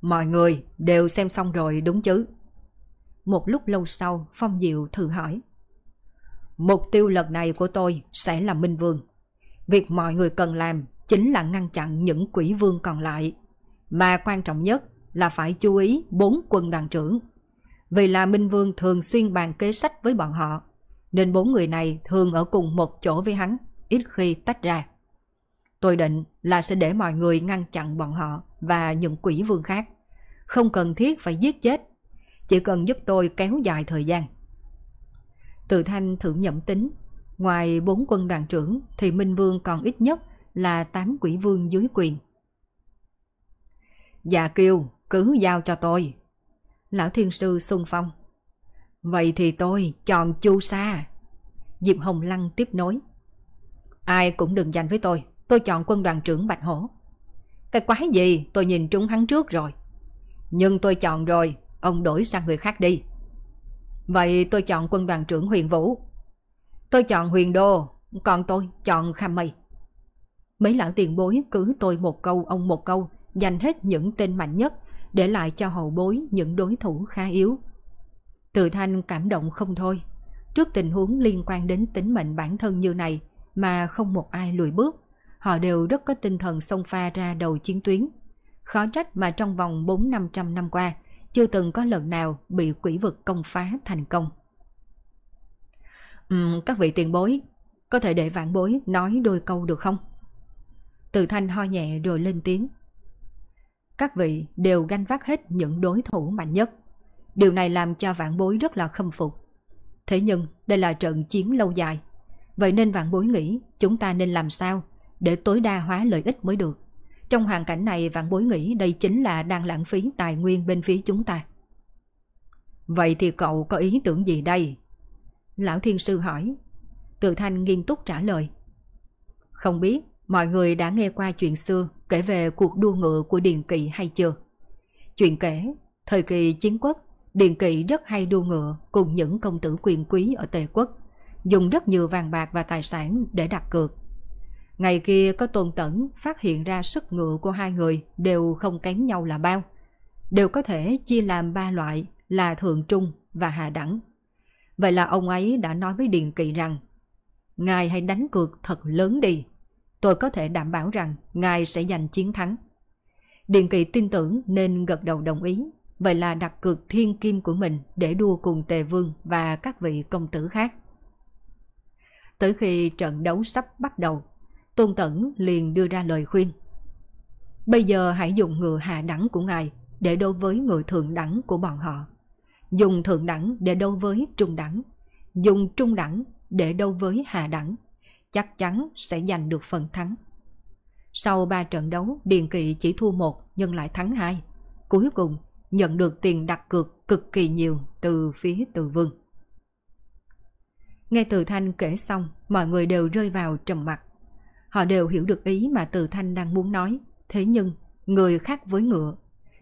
Mọi người đều xem xong rồi đúng chứ? Một lúc lâu sau, Phong Diệu thử hỏi. Mục tiêu lần này của tôi sẽ là Minh Vương. Việc mọi người cần làm chính là ngăn chặn những quỷ vương còn lại. Mà quan trọng nhất là phải chú ý bốn quân đoàn trưởng. Vì là Minh Vương thường xuyên bàn kế sách với bọn họ, nên bốn người này thường ở cùng một chỗ với hắn, ít khi tách ra. Tôi định là sẽ để mọi người ngăn chặn bọn họ và những quỷ vương khác. Không cần thiết phải giết chết, chỉ cần giúp tôi kéo dài thời gian. Từ Thanh thử nhậm tính, ngoài bốn quân đoàn trưởng thì Minh Vương còn ít nhất là tám quỷ vương dưới quyền. Dạ kêu, cứ giao cho tôi. Lão thiên sư xung phong. Vậy thì tôi chọn chu sa. Diệp Hồng Lăng tiếp nối. Ai cũng đừng giành với tôi, tôi chọn quân đoàn trưởng Bạch Hổ. Cái quái gì tôi nhìn trúng hắn trước rồi. Nhưng tôi chọn rồi, ông đổi sang người khác đi. Vậy tôi chọn quân đoàn trưởng Huyền Vũ. Tôi chọn Huyền Đô, còn tôi chọn Kham Mây. Mấy lão tiền bối cứ tôi một câu ông một câu, giành hết những tên mạnh nhất, để lại cho hậu bối những đối thủ khá yếu. Từ thanh cảm động không thôi. Trước tình huống liên quan đến tính mệnh bản thân như này mà không một ai lùi bước, họ đều rất có tinh thần xông pha ra đầu chiến tuyến. Khó trách mà trong vòng bốn năm trăm năm qua, chưa từng có lần nào bị quỷ vực công phá thành công. Uhm, các vị tiền bối, có thể để vạn bối nói đôi câu được không? Từ thanh ho nhẹ rồi lên tiếng. Các vị đều ganh vác hết những đối thủ mạnh nhất. Điều này làm cho vạn bối rất là khâm phục. Thế nhưng đây là trận chiến lâu dài. Vậy nên vạn bối nghĩ chúng ta nên làm sao để tối đa hóa lợi ích mới được. Trong hoàn cảnh này vạn bối nghĩ đây chính là đang lãng phí tài nguyên bên phía chúng ta. Vậy thì cậu có ý tưởng gì đây? Lão thiên sư hỏi. Từ thanh nghiêm túc trả lời. Không biết, Mọi người đã nghe qua chuyện xưa kể về cuộc đua ngựa của Điền Kỵ hay chưa? Chuyện kể, thời kỳ chiến quốc, Điền Kỵ rất hay đua ngựa cùng những công tử quyền quý ở Tề quốc, dùng rất nhiều vàng bạc và tài sản để đặt cược. Ngày kia có Tôn Tẩn phát hiện ra sức ngựa của hai người đều không kém nhau là bao. Đều có thể chia làm ba loại là thượng trung và hạ đẳng. Vậy là ông ấy đã nói với Điền Kỵ rằng Ngài hãy đánh cược thật lớn đi tôi có thể đảm bảo rằng ngài sẽ giành chiến thắng. Điện kỳ tin tưởng nên gật đầu đồng ý, vậy là đặt cược thiên kim của mình để đua cùng tề vương và các vị công tử khác. Tới khi trận đấu sắp bắt đầu, Tôn Tẩn liền đưa ra lời khuyên. Bây giờ hãy dùng ngựa hạ đẳng của ngài để đấu với ngựa thượng đẳng của bọn họ. Dùng thượng đẳng để đấu với trung đẳng. Dùng trung đẳng để đấu với hạ đẳng chắc chắn sẽ giành được phần thắng. Sau 3 trận đấu, Điền Kỵ chỉ thua một nhưng lại thắng hai. Cuối cùng, nhận được tiền đặt cược cực kỳ nhiều từ phía Từ Vương. Nghe Từ Thanh kể xong, mọi người đều rơi vào trầm mặc. Họ đều hiểu được ý mà Từ Thanh đang muốn nói, thế nhưng người khác với ngựa.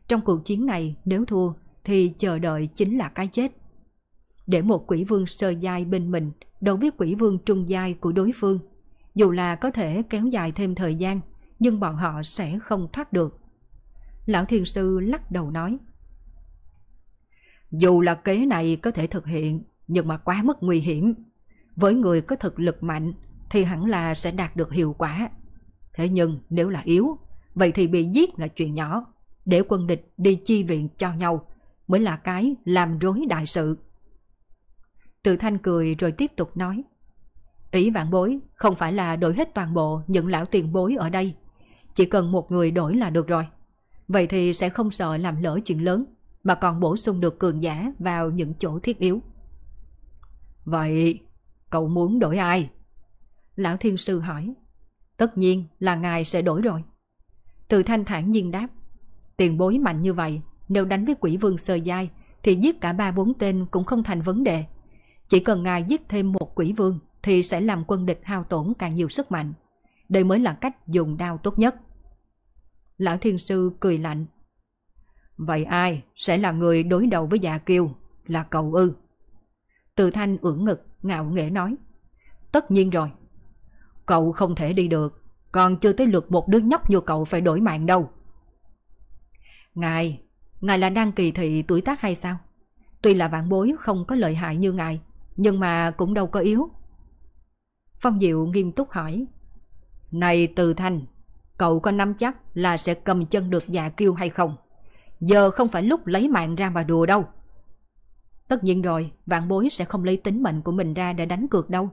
Trong cuộc chiến này, nếu thua thì chờ đợi chính là cái chết để một quỷ vương sơ giai bên mình đối với quỷ vương trung giai của đối phương. Dù là có thể kéo dài thêm thời gian, nhưng bọn họ sẽ không thoát được. Lão thiền Sư lắc đầu nói. Dù là kế này có thể thực hiện, nhưng mà quá mức nguy hiểm. Với người có thực lực mạnh thì hẳn là sẽ đạt được hiệu quả. Thế nhưng nếu là yếu, vậy thì bị giết là chuyện nhỏ. Để quân địch đi chi viện cho nhau mới là cái làm rối đại sự. Từ thanh cười rồi tiếp tục nói. Ý vạn bối không phải là đổi hết toàn bộ những lão tiền bối ở đây. Chỉ cần một người đổi là được rồi. Vậy thì sẽ không sợ làm lỡ chuyện lớn mà còn bổ sung được cường giả vào những chỗ thiết yếu. Vậy cậu muốn đổi ai? Lão thiên sư hỏi. Tất nhiên là ngài sẽ đổi rồi. Từ thanh thản nhiên đáp. Tiền bối mạnh như vậy, nếu đánh với quỷ vương sơ dai, thì giết cả ba bốn tên cũng không thành vấn đề. Chỉ cần ngài giết thêm một quỷ vương thì sẽ làm quân địch hao tổn càng nhiều sức mạnh. Đây mới là cách dùng đao tốt nhất. Lão thiên sư cười lạnh. Vậy ai sẽ là người đối đầu với dạ kiêu? Là cậu ư? Từ thanh ưỡn ngực, ngạo nghễ nói. Tất nhiên rồi. Cậu không thể đi được, còn chưa tới lượt một đứa nhóc như cậu phải đổi mạng đâu. Ngài, ngài là đang kỳ thị tuổi tác hay sao? Tuy là vạn bối không có lợi hại như ngài, nhưng mà cũng đâu có yếu Phong Diệu nghiêm túc hỏi Này Từ Thanh Cậu có nắm chắc là sẽ cầm chân được dạ kiêu hay không Giờ không phải lúc lấy mạng ra mà đùa đâu Tất nhiên rồi Vạn bối sẽ không lấy tính mệnh của mình ra để đánh cược đâu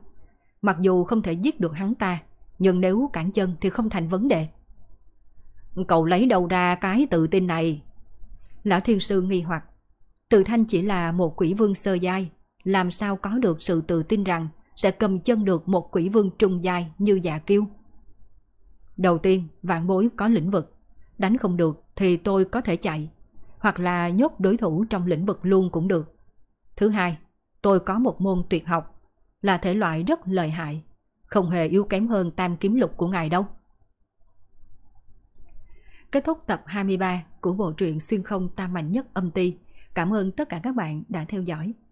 Mặc dù không thể giết được hắn ta Nhưng nếu cản chân thì không thành vấn đề Cậu lấy đâu ra cái tự tin này Lão thiên sư nghi hoặc Từ thanh chỉ là một quỷ vương sơ giai làm sao có được sự tự tin rằng sẽ cầm chân được một quỷ vương trung dài như dạ kiêu. Đầu tiên, vạn bối có lĩnh vực. Đánh không được thì tôi có thể chạy, hoặc là nhốt đối thủ trong lĩnh vực luôn cũng được. Thứ hai, tôi có một môn tuyệt học, là thể loại rất lợi hại, không hề yếu kém hơn tam kiếm lục của ngài đâu. Kết thúc tập 23 của bộ truyện xuyên không tam mạnh nhất âm ti. Cảm ơn tất cả các bạn đã theo dõi.